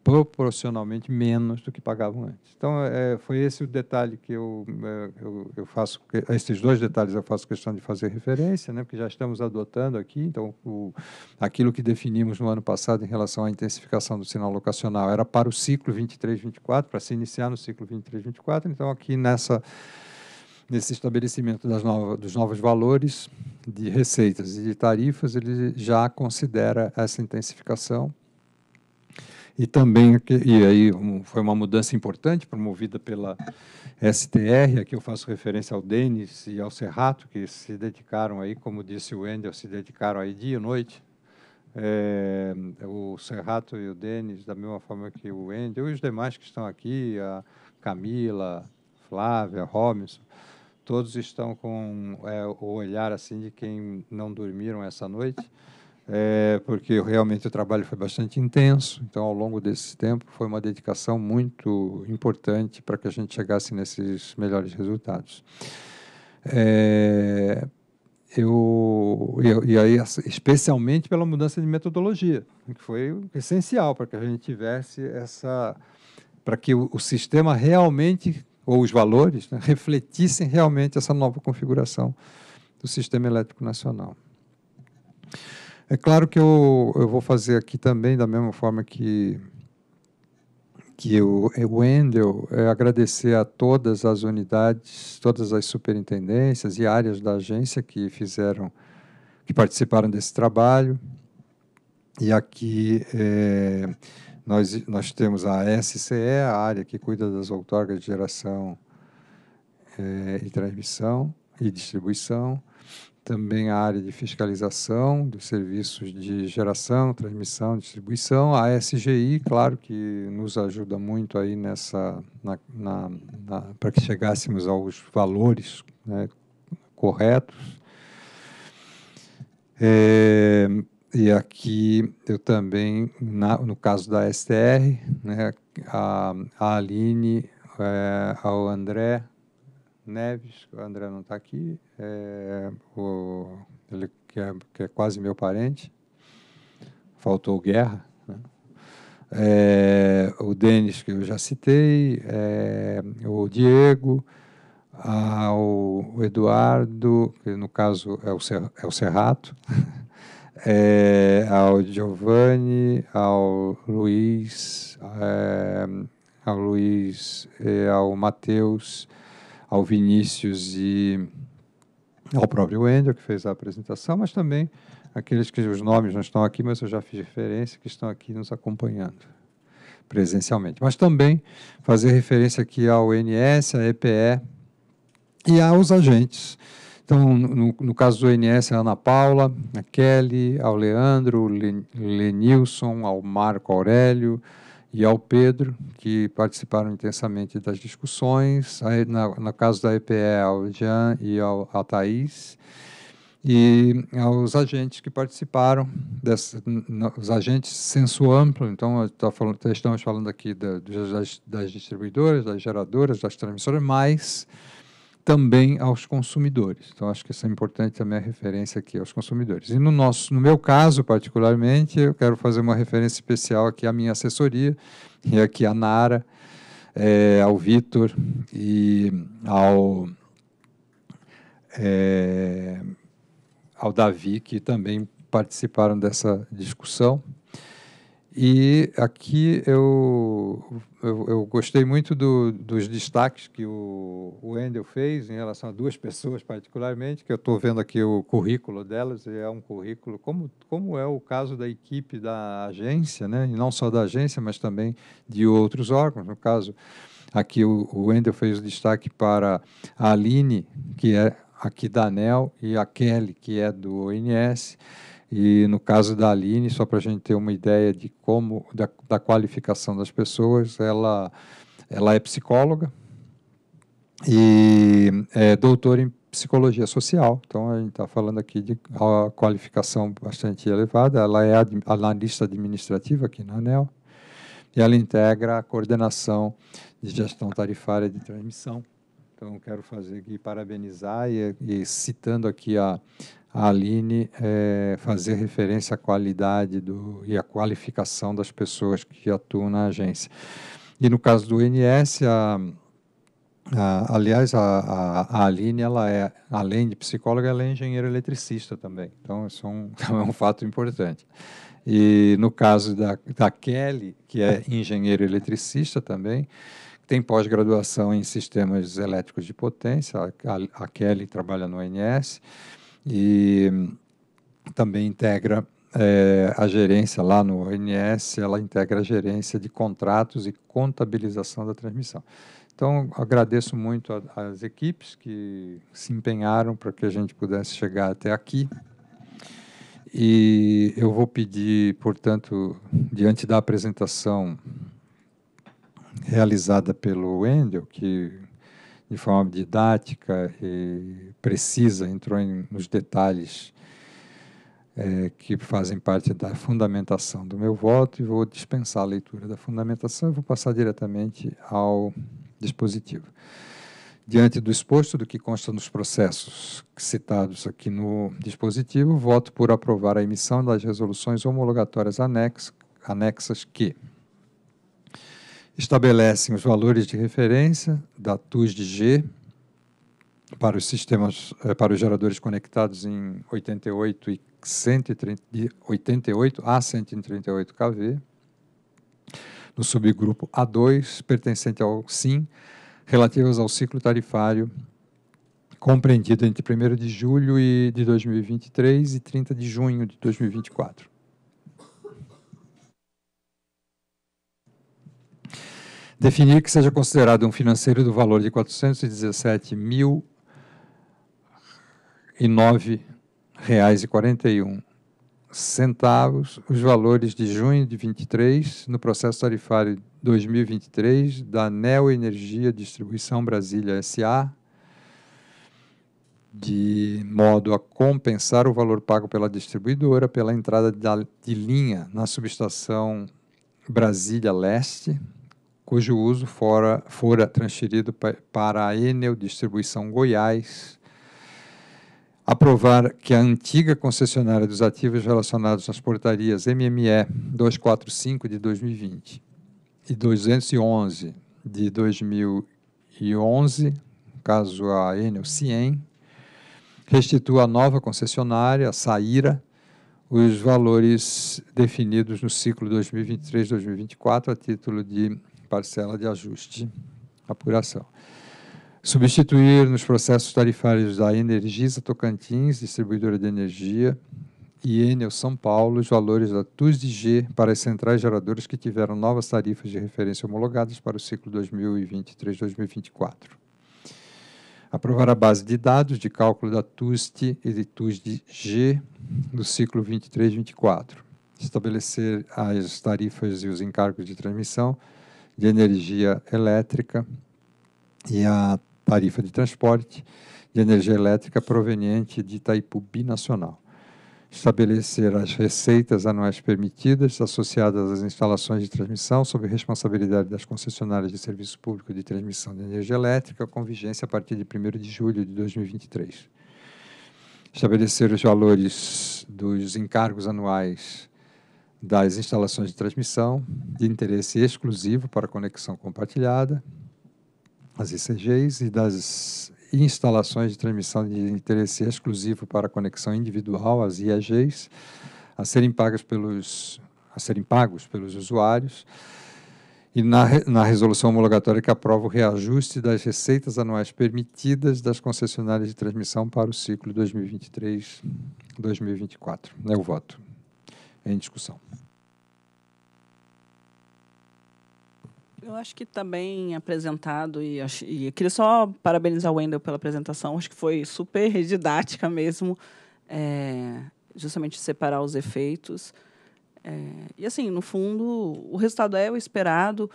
proporcionalmente menos do que pagavam antes. Então, é, foi esse o detalhe que eu, é, eu, eu, faço, esses dois detalhes eu faço questão de fazer referência, né, porque já estamos adotando aqui, então, o, aquilo que definimos no ano passado em relação à intensificação do sinal locacional era para o ciclo 23-24, para se iniciar no ciclo 23-24, então, aqui nessa nesse estabelecimento novas, dos novos valores de receitas e de tarifas, ele já considera essa intensificação e também e aí foi uma mudança importante promovida pela STR, aqui eu faço referência ao Denis e ao Serrato, que se dedicaram aí, como disse o Wendel, se dedicaram aí dia e noite. É, o Serrato e o Denis, da mesma forma que o Wendel e os demais que estão aqui, a Camila, Flávia, Robinson, todos estão com é, o olhar assim de quem não dormiram essa noite é, porque realmente o trabalho foi bastante intenso. Então, ao longo desse tempo, foi uma dedicação muito importante para que a gente chegasse nesses melhores resultados. É, eu, e, e, aí, especialmente pela mudança de metodologia, que foi essencial para que a gente tivesse essa. para que o, o sistema realmente, ou os valores, né, refletissem realmente essa nova configuração do Sistema Elétrico Nacional. É claro que eu, eu vou fazer aqui também, da mesma forma que, que é o, Wendel é agradecer a todas as unidades, todas as superintendências e áreas da agência que fizeram, que participaram desse trabalho. E aqui é, nós, nós temos a SCE, a área que cuida das outorgas de geração é, e transmissão e distribuição também a área de fiscalização dos serviços de geração, transmissão, distribuição, a SGI, claro que nos ajuda muito aí nessa para que chegássemos aos valores né, corretos. É, e aqui eu também, na, no caso da STR, né, a, a Aline, é, ao André, Neves, o André não está aqui, é, o, ele que é, que é, quase meu parente, faltou guerra. Né? É, o Denis, que eu já citei, é, o Diego, a, o, o, Eduardo, que no caso é o, Ser, é o Serrato, é, ao Giovanni, ao Luiz, é, ao Luiz, ao Matheus ao Vinícius e ao próprio Wendel, que fez a apresentação, mas também aqueles que os nomes não estão aqui, mas eu já fiz referência, que estão aqui nos acompanhando presencialmente. Mas também fazer referência aqui ao NS, à EPE e aos agentes. Então, no, no caso do NS, a Ana Paula, a Kelly, ao Leandro, Lenilson, ao Marco Aurélio, e ao Pedro, que participaram intensamente das discussões, aí, na, no caso da EPE, ao Jean e ao, à Thaís, e aos agentes que participaram, dessa, os agentes senso amplo, então tá falando, estamos falando aqui da, das, das distribuidoras, das geradoras, das transmissoras, mas também aos consumidores. Então, acho que isso é importante também a referência aqui aos consumidores. E no, nosso, no meu caso, particularmente, eu quero fazer uma referência especial aqui à minha assessoria, e aqui à Nara, é, ao Vitor e ao, é, ao Davi, que também participaram dessa discussão. E aqui eu, eu, eu gostei muito do, dos destaques que o, o Endel fez em relação a duas pessoas particularmente, que eu estou vendo aqui o currículo delas, e é um currículo, como, como é o caso da equipe da agência, né? e não só da agência, mas também de outros órgãos, no caso Aqui o, o Endel fez o destaque para a Aline, que é aqui da ANEL, e a Kelly, que é do ONS. E no caso da Aline, só para a gente ter uma ideia de como da, da qualificação das pessoas, ela ela é psicóloga e é doutora em psicologia social. Então, a gente está falando aqui de uma qualificação bastante elevada. Ela é analista administrativa aqui na ANEL e ela integra a coordenação de gestão tarifária de transmissão. Então, quero fazer aqui parabenizar e, e citando aqui a, a Aline é, fazer referência à qualidade do, e à qualificação das pessoas que atuam na agência. E no caso do INS, a, a, aliás, a, a, a, Aline, ela é, além de psicóloga, ela é engenheira eletricista também. Então, isso é um, é um fato importante. E no caso da, da Kelly, que é engenheira eletricista também, tem pós-graduação em sistemas elétricos de potência, a, a Kelly trabalha no INS, e também integra é, a gerência lá no ONS, ela integra a gerência de contratos e contabilização da transmissão. Então, agradeço muito às equipes que se empenharam para que a gente pudesse chegar até aqui. E eu vou pedir, portanto, diante da apresentação realizada pelo Wendel, que de forma didática e precisa, entrou em, nos detalhes é, que fazem parte da fundamentação do meu voto e vou dispensar a leitura da fundamentação e vou passar diretamente ao dispositivo. Diante do exposto do que consta nos processos citados aqui no dispositivo, voto por aprovar a emissão das resoluções homologatórias anexas que, estabelecem os valores de referência da TUS de G para os sistemas eh, para os geradores conectados em 88 e 88 a 138 kV no subgrupo A2 pertencente ao SIM relativas ao ciclo tarifário compreendido entre 1 de julho de 2023 e 30 de junho de 2024. Definir que seja considerado um financeiro do valor de nove reais e 41 centavos os valores de junho de 23 no processo tarifário 2023 da Neo Energia Distribuição Brasília SA de modo a compensar o valor pago pela distribuidora pela entrada de linha na subestação Brasília Leste cujo uso fora, fora transferido para a Enel Distribuição Goiás, aprovar que a antiga concessionária dos ativos relacionados às portarias MME 245 de 2020 e 211 de 2011, caso a Enel CIEM, restitua à nova concessionária, a Saíra, os valores definidos no ciclo 2023-2024 a título de parcela de ajuste, apuração. Substituir nos processos tarifários da Energisa Tocantins, distribuidora de energia, e Enel São Paulo os valores da TUSDG para as centrais geradoras que tiveram novas tarifas de referência homologadas para o ciclo 2023-2024. Aprovar a base de dados de cálculo da TUST e de TUSDG do ciclo 23-24. Estabelecer as tarifas e os encargos de transmissão de energia elétrica e a tarifa de transporte de energia elétrica proveniente de Itaipu Binacional. Estabelecer as receitas anuais permitidas associadas às instalações de transmissão sob responsabilidade das concessionárias de serviço público de transmissão de energia elétrica, com vigência a partir de 1 de julho de 2023. Estabelecer os valores dos encargos anuais das instalações de transmissão de interesse exclusivo para conexão compartilhada, as ICGs, e das instalações de transmissão de interesse exclusivo para conexão individual, as IEGs, a serem pagas pelos, a serem pagos pelos usuários, e na, na resolução homologatória que aprova o reajuste das receitas anuais permitidas das concessionárias de transmissão para o ciclo 2023-2024. É o voto em discussão. Eu acho que está bem apresentado e, acho, e queria só parabenizar o Wendel pela apresentação. Acho que foi super didática mesmo, é, justamente separar os efeitos. É, e assim, no fundo, o resultado é o esperado.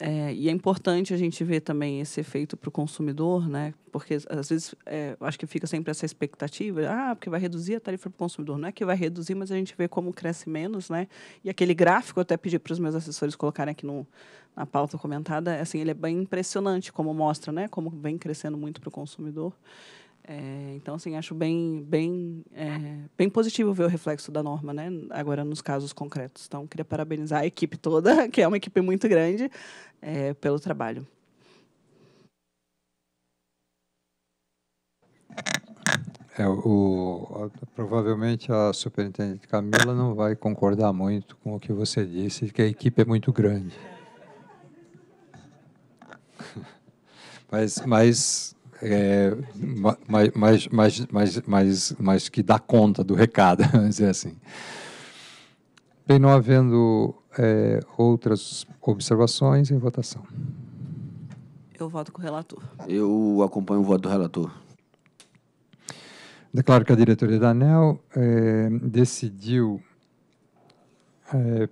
É, e é importante a gente ver também esse efeito para o consumidor, né? Porque às vezes é, acho que fica sempre essa expectativa, ah, porque vai reduzir a tarifa para o consumidor. Não é que vai reduzir, mas a gente vê como cresce menos, né? E aquele gráfico, eu até pedi para os meus assessores colocarem aqui no, na pauta comentada, é, assim, ele é bem impressionante como mostra, né? Como vem crescendo muito para o consumidor. É, então, assim, acho bem, bem, é, bem positivo ver o reflexo da norma, né? Agora nos casos concretos. Então, queria parabenizar a equipe toda, que é uma equipe muito grande, é, pelo trabalho. É, o, provavelmente a superintendente Camila não vai concordar muito com o que você disse, que a equipe é muito grande. Mas, mas, é, mas, mas, mas, mas, mas, mas que dá conta do recado, vamos dizer assim. Bem, não havendo é, outras observações em votação. Eu voto com o relator. Eu acompanho o voto do relator. Declaro que a diretoria da ANEL é, decidiu é,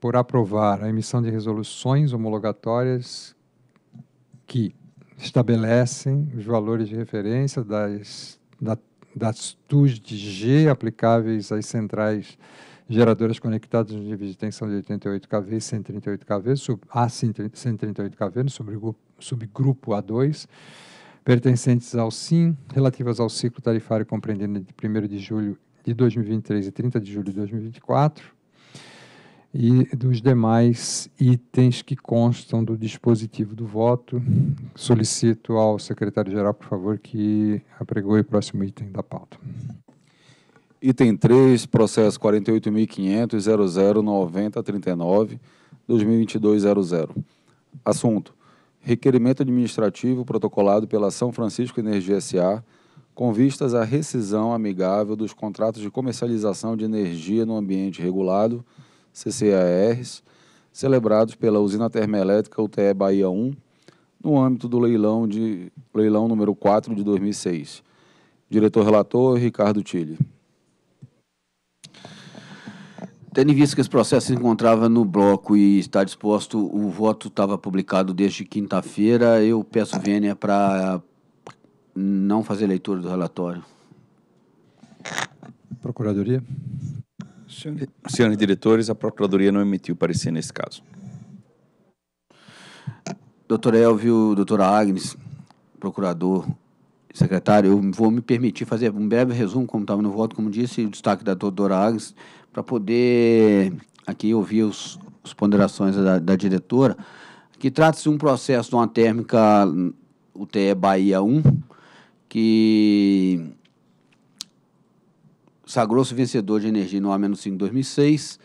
por aprovar a emissão de resoluções homologatórias que estabelecem os valores de referência das, da, das TUS de G aplicáveis às centrais geradoras conectadas no nível de tensão de 88 kV e 138 kV, sub A138 ah, kV, no subgrupo, subgrupo A2, pertencentes ao SIM, relativas ao ciclo tarifário compreendido de 1 de julho de 2023 e 30 de julho de 2024, e dos demais itens que constam do dispositivo do voto. Solicito ao secretário-geral, por favor, que apregoe o próximo item da pauta. Item 3, processo 48.500.009039.2022.00. Assunto. Requerimento administrativo protocolado pela São Francisco Energia S.A. com vistas à rescisão amigável dos contratos de comercialização de energia no ambiente regulado, CCARs, celebrados pela usina termoelétrica UTE Bahia 1, no âmbito do leilão, de, leilão número 4 de 2006. Diretor-relator, Ricardo Tille. Tendo em vista que esse processo se encontrava no bloco e está disposto, o voto estava publicado desde quinta-feira, eu peço vênia para não fazer leitura do relatório. Procuradoria? Senhor... Senhores diretores, a Procuradoria não emitiu parecer nesse caso. Doutor Elvio, doutora Agnes, procurador, secretário, eu vou me permitir fazer um breve resumo, como estava no voto, como disse, o destaque da doutora Agnes, para poder aqui ouvir os, as ponderações da, da diretora, que trata-se de um processo de uma térmica UTE Bahia 1, que sagrou-se vencedor de energia no A-5 em 2006,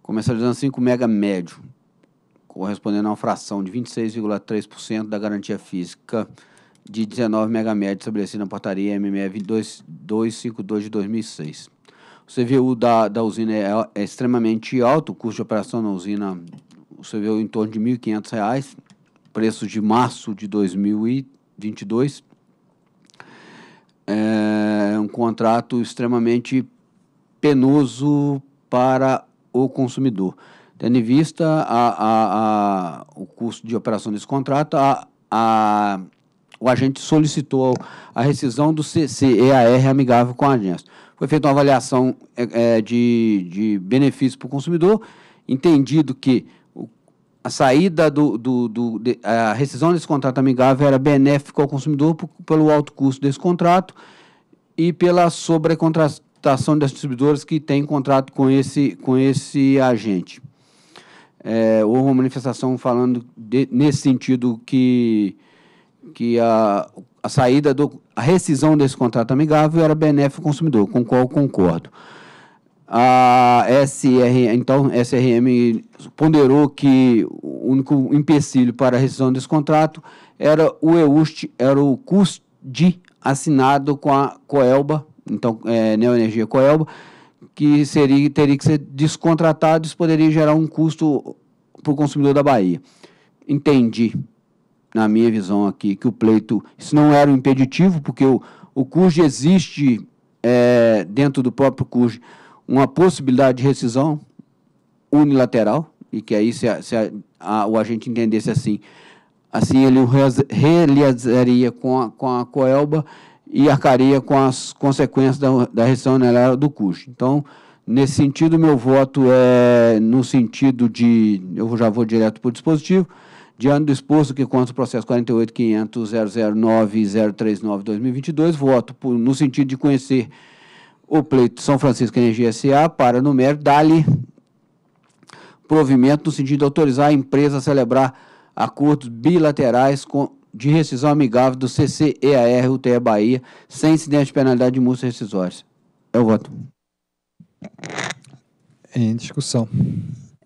comercializando 5 mega médio, correspondendo a uma fração de 26,3% da garantia física de 19 mega médio estabelecida na portaria MME 252 de 2006. O CVU da, da usina é, é extremamente alto, o custo de operação na usina, o CVU em torno de R$ 1.500, preço de março de 2022. É um contrato extremamente penoso para o consumidor. Tendo em vista a, a, a, o custo de operação desse contrato, o agente solicitou a rescisão do CEAR amigável com a agência foi feita uma avaliação é, é de, de benefício para o consumidor, entendido que a saída do, do, do de, a rescisão desse contrato amigável era benéfica ao consumidor por, pelo alto custo desse contrato e pela sobrecontratação das distribuidoras que têm contrato com esse, com esse agente. É, houve uma manifestação falando de, nesse sentido que, que a, a saída do a rescisão desse contrato amigável era benéfico ao consumidor, com o qual concordo. A SRM, então, SRM ponderou que o único empecilho para a rescisão desse contrato era o EUST, era o CUSD assinado com a Coelba, então, é, Neoenergia Coelba, que seria, teria que ser descontratado, isso poderia gerar um custo para o consumidor da Bahia. Entendi na minha visão aqui, que o pleito, isso não era um impeditivo, porque o, o CURG existe, é, dentro do próprio CURG, uma possibilidade de rescisão unilateral, e que aí se, a, se a, a, o agente entendesse assim, assim ele o realizaria com a, com a Coelba e arcaria com as consequências da, da rescisão unilateral do CURG. Então, Nesse sentido, meu voto é no sentido de. Eu já vou direto para o dispositivo. Diante do exposto que consta o processo 48.500.009.039.2022, voto por, no sentido de conhecer o pleito São Francisco Energia S.A. para, no mérito, dar-lhe provimento no sentido de autorizar a empresa a celebrar acordos bilaterais com, de rescisão amigável do CCEAR UTE Bahia, sem incidente de penalidade de multas rescisórias. É o voto. Em discussão.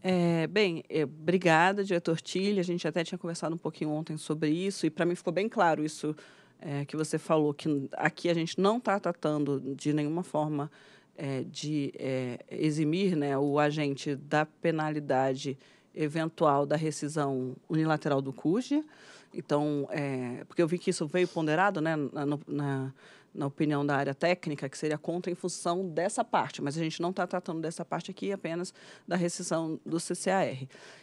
É, bem, é, obrigada, diretor Tilly. A gente até tinha conversado um pouquinho ontem sobre isso, e para mim ficou bem claro isso é, que você falou, que aqui a gente não está tratando de nenhuma forma é, de é, eximir né, o agente da penalidade eventual da rescisão unilateral do Cuj Então, é, porque eu vi que isso veio ponderado né, na, na na opinião da área técnica, que seria contra em função dessa parte, mas a gente não está tratando dessa parte aqui, apenas da rescisão do CCAR.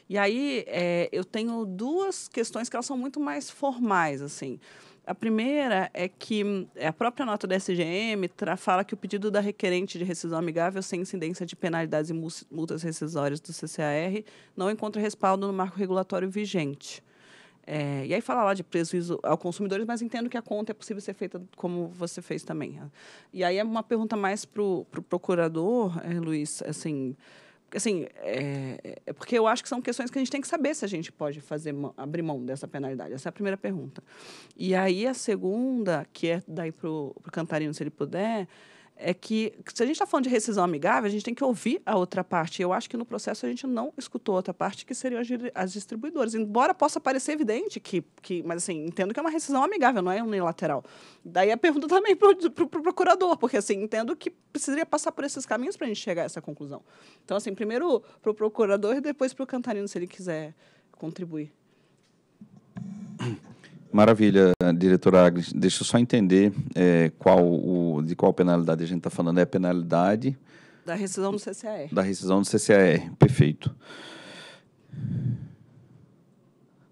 E aí é, eu tenho duas questões que elas são muito mais formais, assim. A primeira é que é, a própria nota da SGM fala que o pedido da requerente de rescisão amigável sem incidência de penalidades e multas rescisórias do CCAR não encontra respaldo no marco regulatório vigente. É, e aí fala lá de prejuízo ao consumidor, mas entendo que a conta é possível ser feita como você fez também. Né? E aí é uma pergunta mais para o pro procurador, é, Luiz, assim, assim é, é, porque eu acho que são questões que a gente tem que saber se a gente pode fazer abrir mão dessa penalidade. Essa é a primeira pergunta. E aí a segunda, que é daí para o Cantarino, se ele puder, é que se a gente está falando de rescisão amigável, a gente tem que ouvir a outra parte. Eu acho que no processo a gente não escutou a outra parte, que seriam as, distribuidoras. Embora possa parecer evidente que, que, mas assim, entendo que é uma rescisão amigável, não é unilateral. Daí a pergunta também para o pro, pro procurador, porque assim, entendo que precisaria passar por esses caminhos para a gente chegar a essa conclusão. Então, assim, primeiro para o procurador e depois para o Cantarino, se ele quiser contribuir. Maravilha, diretora Agnes. Deixa eu só entender é, qual o de qual penalidade a gente está falando? É a penalidade. Da rescisão do CCAR. Da rescisão do CCAR, perfeito.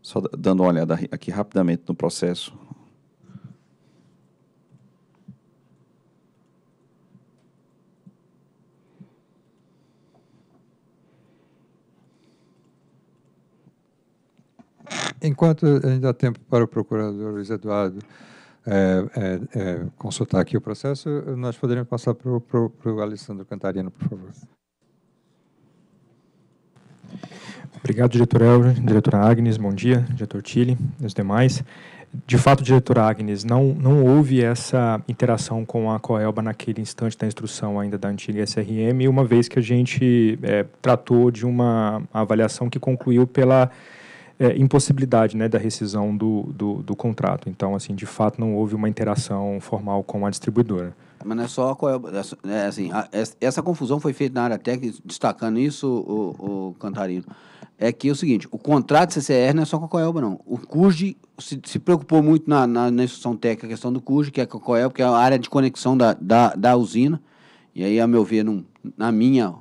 Só dando uma olhada aqui rapidamente no processo. Enquanto ainda há tempo para o procurador Luiz Eduardo é, é, é, consultar aqui o processo, nós poderíamos passar para o Alessandro Cantarino, por favor. Obrigado, diretor Elvio, diretora Agnes, bom dia, diretor Tille e os demais. De fato, diretora Agnes, não, não houve essa interação com a Coelba naquele instante da instrução ainda da antiga SRM, uma vez que a gente é, tratou de uma avaliação que concluiu pela é, impossibilidade né, da rescisão do, do, do, contrato. Então, assim, de fato, não houve uma interação formal com a distribuidora. Mas não é só qual é, é, é assim, a, é, essa confusão foi feita na área técnica, destacando isso, o, o Cantarino. É que é o seguinte, o contrato CCR não é só com a Coelba, não. O CURG se, se, preocupou muito na, na, na instrução técnica, a questão do CURG, que é com a Coelba, que é a área de conexão da, da, da usina. E aí, a meu ver, num, na minha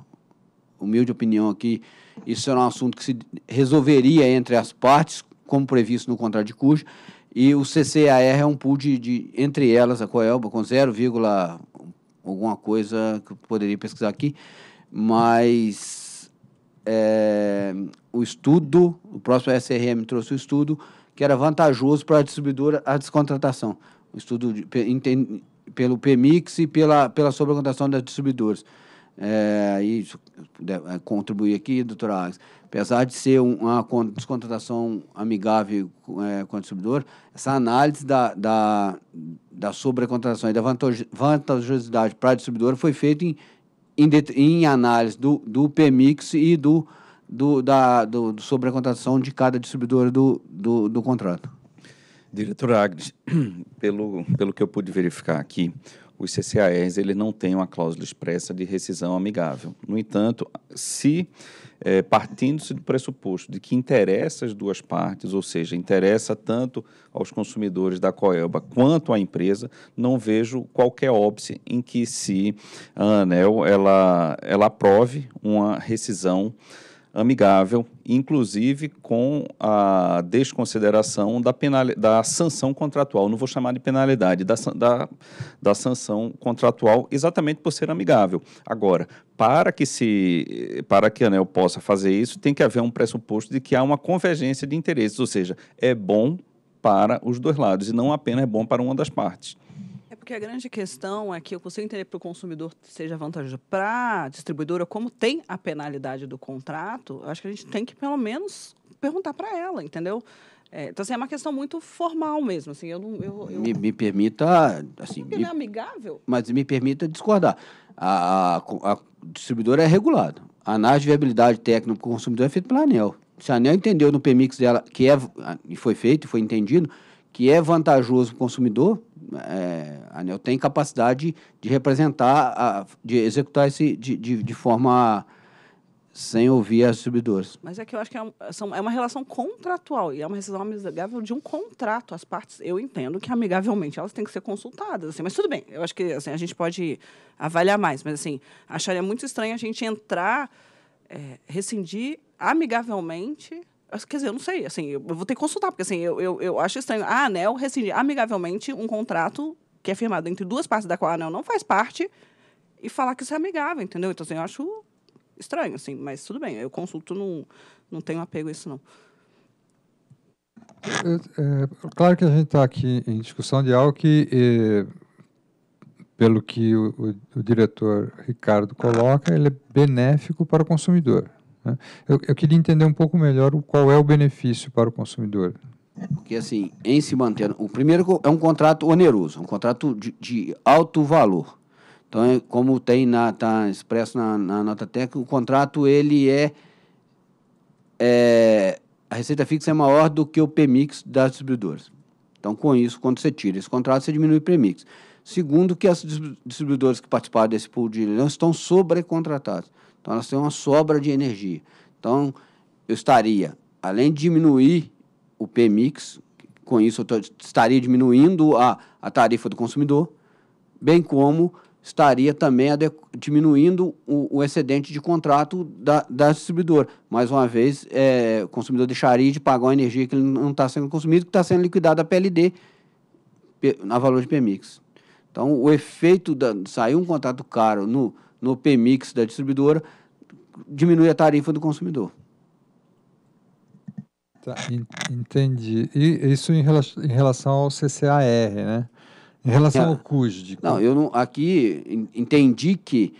humilde opinião aqui, isso era é um assunto que se resolveria entre as partes, como previsto no contrato de custo, e o CCAR é um pool de, de entre elas, a Coelba, com 0, alguma coisa que eu poderia pesquisar aqui, mas é, o estudo, o próximo SRM trouxe o estudo, que era vantajoso para a distribuidora a descontratação. O estudo de, pe, pelo PMIX e pela, pela sobrecontratação das distribuidoras. É, e é, contribuir aqui, doutora Alex, apesar de ser uma descontratação amigável é, com o consumidor, essa análise da, da, da sobrecontratação e da vantajosidade para o distribuidor foi feita em, em, em, análise do, do PMIX e do, do, da, do, do sobrecontratação de cada distribuidor do, do, do contrato. Diretor Agnes, pelo, pelo que eu pude verificar aqui, os CCARs ele não têm uma cláusula expressa de rescisão amigável. No entanto, se é, partindo-se do pressuposto de que interessa as duas partes, ou seja, interessa tanto aos consumidores da Coelba quanto à empresa, não vejo qualquer óbice em que se a Anel ela, ela aprove uma rescisão amigável, inclusive com a desconsideração da, penal, da sanção contratual. Não vou chamar de penalidade, da, da, da sanção contratual, exatamente por ser amigável. Agora, para que, se, para que a ANEL possa fazer isso, tem que haver um pressuposto de que há uma convergência de interesses, ou seja, é bom para os dois lados e não apenas é bom para uma das partes. É porque a grande questão é que eu consigo entender para o consumidor seja vantajoso para a distribuidora, como tem a penalidade do contrato, acho que a gente tem que pelo menos perguntar para ela, entendeu? É, então, assim, é uma questão muito formal mesmo. Assim, eu não, eu, eu... Me, me, permita. Assim, me, é amigável. Mas me permita discordar. A, a, a distribuidora é regulada. A análise de viabilidade técnica para o consumidor é feita pela ANEL. Se a ANEL entendeu no PMIX dela que é, e foi feito, foi entendido, que é vantajoso para o consumidor, é, a ANEL tem capacidade de representar, a, de executar esse de, de, de, forma sem ouvir as distribuidoras. Mas é que eu acho que é, um, são, é uma relação contratual e é uma decisão amigável de um contrato. As partes, eu entendo que amigavelmente elas têm que ser consultadas, assim, mas tudo bem. Eu acho que assim, a gente pode avaliar mais, mas assim acharia muito estranho a gente entrar, é, rescindir amigavelmente Quer dizer, eu não sei, assim, eu vou ter que consultar, porque assim, eu, eu, eu acho estranho. A ANEL rescindir amigavelmente um contrato que é firmado entre duas partes da qual a ANEL não faz parte e falar que isso é amigável, entendeu? Então, assim, eu acho estranho, assim, mas tudo bem, eu consulto, não, não tenho apego a isso, não. É, é, claro que a gente está aqui em discussão de algo que, é, pelo que o, o, o diretor Ricardo coloca, ele é benéfico para o consumidor. Né? Eu, eu queria entender um pouco melhor qual é o benefício para o consumidor. Porque, assim, em se mantendo. O primeiro é um contrato oneroso, um contrato de, de alto valor. Então, é, como tem na, tá expresso na, na nota técnica, o contrato ele é, é, A receita fixa é maior do que o PMIX das distribuidoras. Então, com isso, quando você tira esse contrato, você diminui o PMIX. Segundo, que as distribuidoras que participaram desse pool de leilão estão sobrecontratadas. Então, elas têm uma sobra de energia. Então, eu estaria, além de diminuir o PMIX, com isso eu estaria diminuindo a, a tarifa do consumidor, bem como estaria também diminuindo o, o, excedente de contrato da, da distribuidora. Mais uma vez, é, o consumidor deixaria de pagar uma energia que não está sendo consumido, que está sendo liquidada a PLD, na valor de PMIX. Então, o efeito da sair um contrato caro no, no PMIX da distribuidora, diminui a tarifa do consumidor. Tá, entendi. E isso em, relação em relação ao CCAR, né? Em relação ao CUSD. Não, eu não, aqui entendi que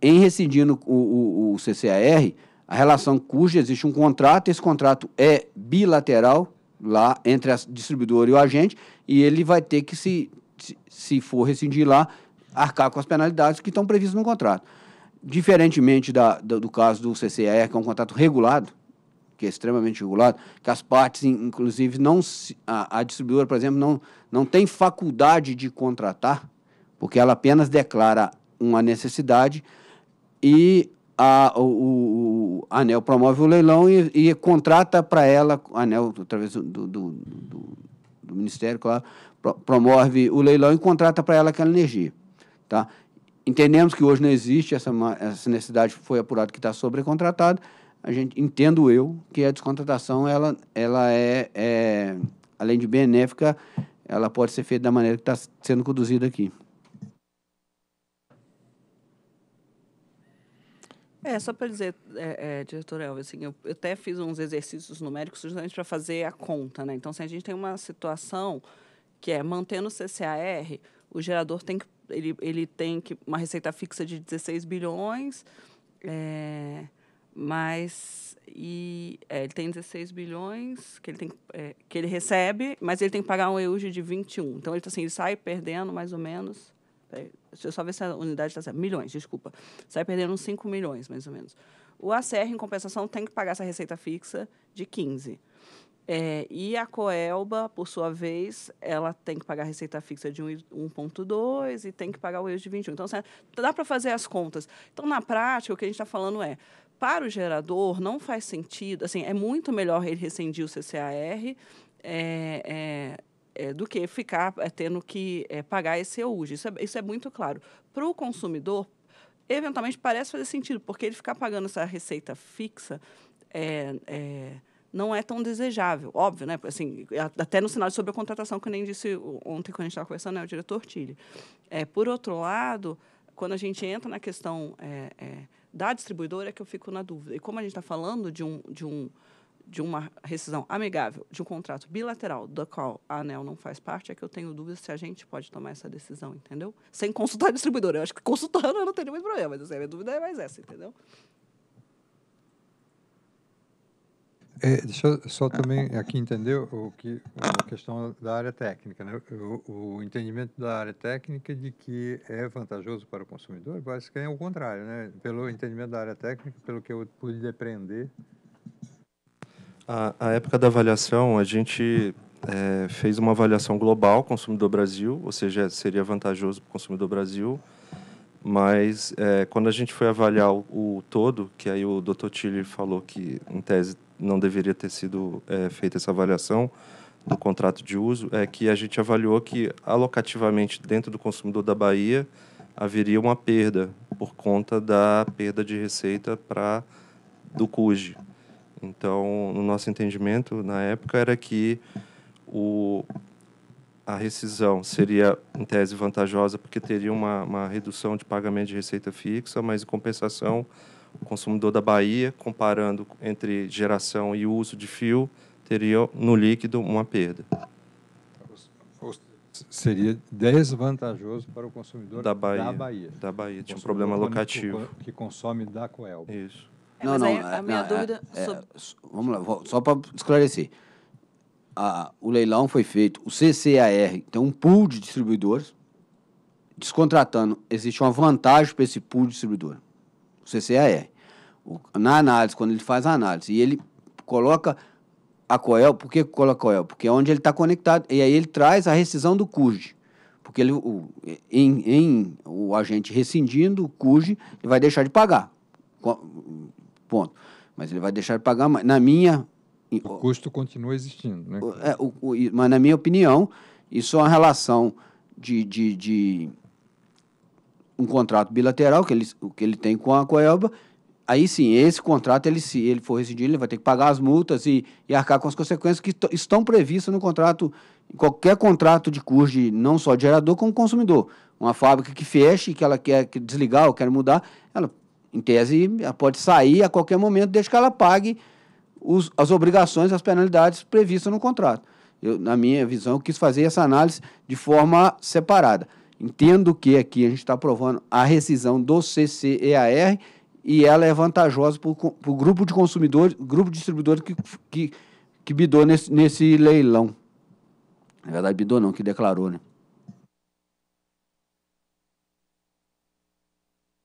em rescindindo o, o, o CCAR, a relação cuja existe um contrato, esse contrato é bilateral lá entre a distribuidora e o agente, e ele vai ter que se, se, se for rescindir lá, arcar com as penalidades que estão previstas no contrato. Diferentemente da, do, do caso do CCR, que é um contrato regulado, que é extremamente regulado, que as partes, inclusive, não a, a distribuidora, por exemplo, não, não tem faculdade de contratar, porque ela apenas declara uma necessidade e a, o, o ANEL promove o leilão e, e contrata para ela, ANEL, através do, do, do, do Ministério, claro, promove o leilão e contrata para ela aquela energia. Tá? Entendemos que hoje não existe essa, essa necessidade, foi apurado que está sobrecontratado A gente entendo eu que a descontratação ela, ela é, é além de benéfica, ela pode ser feita da maneira que está sendo conduzida aqui. É, só para dizer, é, é, diretor Elvis, assim, eu, eu, até fiz uns exercícios numéricos justamente para fazer a conta. Né? Então, se a gente tem uma situação que é mantendo o CCAR, o gerador tem que, ele, ele tem que uma receita fixa de 16 bilhões, é, mas e, é, ele tem 16 bilhões que ele, tem, é, que ele recebe, mas ele tem que pagar um EUG de 21. Então, ele, tá assim, ele sai perdendo mais ou menos... Deixa eu só ver se a unidade está certa. Milhões, desculpa. Sai perdendo uns 5 milhões, mais ou menos. O ACR, em compensação, tem que pagar essa receita fixa de 15. É, e a Coelba, por sua vez, ela tem que pagar a receita fixa de 1,2 e tem que pagar o eixo de 21. Então, assim, é, dá para fazer as contas. Então, na prática, o que a gente está falando é, para o gerador, não faz sentido, assim, é muito melhor ele rescindir o CCAR é, é, é, do que ficar é, tendo que é, pagar esse EUG. Isso, isso é muito claro. Para o consumidor, eventualmente parece fazer sentido, porque ele ficar pagando essa receita fixa é, não é tão desejável. Óbvio, né? Assim, é até no sinal de sobrecontratação, que eu nem disse ontem quando a gente estava conversando, né, o diretor Tilly. É, por outro lado, quando a gente entra na questão é, é, da distribuidora, é que eu fico na dúvida. E como a gente está falando de um. De um de uma rescisão amigável de um contrato bilateral do qual a ANEL não faz parte, é que eu tenho dúvidas se a gente pode tomar essa decisão, entendeu? Sem consultar a distribuidora. Eu acho que consultando eu não teria muito problema, mas assim, a minha dúvida é mais essa, entendeu? É, deixa eu só ah, tá. também aqui entender o que a questão da área técnica, né? o, o, entendimento da área técnica de que é vantajoso para o consumidor, parece que é o contrário, né? Pelo entendimento da área técnica, pelo que eu pude depreender. A, a época da avaliação, a gente é, fez uma avaliação global consumidor Brasil, ou seja, seria vantajoso para o consumidor Brasil mas é, quando a gente foi avaliar o, o, todo, que aí o Dr. Tiller falou que, em tese, não deveria ter sido é, feita essa avaliação do contrato de uso, é que a gente avaliou que, alocativamente, dentro do consumidor da Bahia, haveria uma perda por conta da perda de receita para do CUG. Então, no nosso entendimento, na época, era que o, a rescisão seria, em tese, vantajosa, porque teria uma, uma redução de pagamento de receita fixa, mas, em compensação, o consumidor da Bahia, comparando entre geração e uso de fio, teria no líquido uma perda. Seria desvantajoso para o consumidor da Bahia. Da Bahia, da Bahia. tinha um problema locativo. Que consome da Coelba. Isso. É, não, não, aí, a é, minha não, é, dúvida. É, sobre... é, vamos lá, só para esclarecer a, o leilão foi feito, o CCAR tem um pool de distribuidores. Descontratando, existe uma vantagem para esse pool de distribuidor, o CCAR. O, na análise, quando ele faz a análise, e ele coloca a Coel, por que coloca a Coel? Porque é onde ele está conectado, e aí ele traz a rescisão do CURD. Porque ele, o, em, em, o agente rescindindo o CURD, ele vai deixar de pagar. Ponto. Mas ele vai deixar de pagar, na minha o custo continua existindo, né? É, o, o, mas, na minha opinião, isso é uma relação de, de, de um contrato bilateral que ele, que ele tem com a Coelba. Aí sim, esse contrato, ele, se ele for rescindido ele vai ter que pagar as multas e, e arcar com as consequências que estão previstas no contrato, em qualquer contrato de curso, de, não só de gerador, como consumidor. Uma fábrica que feche, que ela quer desligar ou quer mudar, ela, em tese, ela pode sair a qualquer momento, desde que ela pague os, as obrigações, as penalidades previstas no contrato. Eu, na minha visão, eu quis fazer essa análise de forma separada. Entendo que aqui a gente está aprovando a rescisão do CCEAR e ela é vantajosa para o grupo de consumidores, grupo de distribuidores que, que, que bidou nesse, nesse leilão. Na verdade, bidou não, que declarou, né?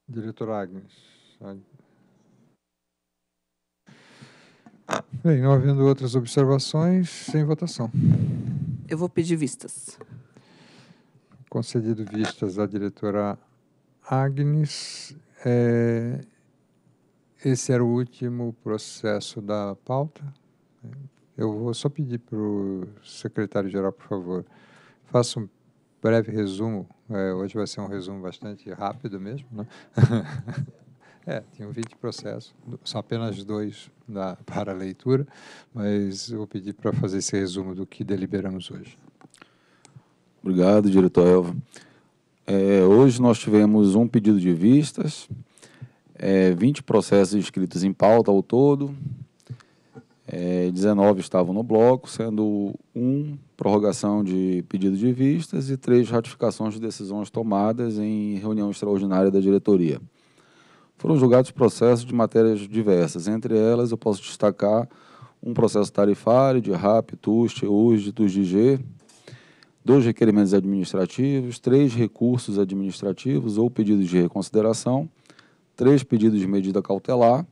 Diretor Agnes. Bem, não havendo outras observações, sem votação. Eu vou pedir vistas. Concedido vistas à diretora Agnes. É, esse era o último processo da pauta. Eu vou só pedir para o secretário-geral, por favor, faça um breve resumo. É, hoje vai ser um resumo bastante rápido mesmo, né? É, tinham 20 processos, são apenas dois para leitura, mas eu vou pedir para fazer esse resumo do que deliberamos hoje. Obrigado, diretor Elva. É, hoje nós tivemos um pedido de vistas, é, 20 processos inscritos em pauta ao todo, é, 19 estavam no bloco, sendo um prorrogação de pedido de vistas e três ratificações de decisões tomadas em reunião extraordinária da diretoria foram julgados processos de matérias diversas. Entre elas, eu posso destacar um processo tarifário de RAP, TUST, USD, TUSDG, dois requerimentos administrativos, três recursos administrativos ou pedidos de reconsideração, três pedidos de medida cautelar,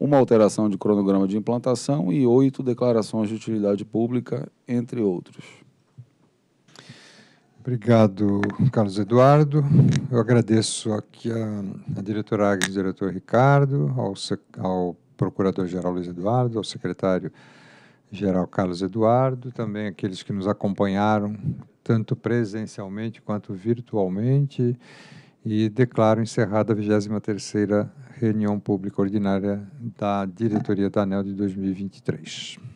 uma alteração de cronograma de implantação e oito declarações de utilidade pública, entre outros. Obrigado, Carlos Eduardo. Eu agradeço aqui a, a diretora Agnes, ao diretor Ricardo, ao, ao procurador-geral Luiz Eduardo, ao secretário-geral Carlos Eduardo, também aqueles que nos acompanharam, tanto presencialmente quanto virtualmente, e declaro encerrada a 23ª reunião pública ordinária da diretoria da ANEL de 2023.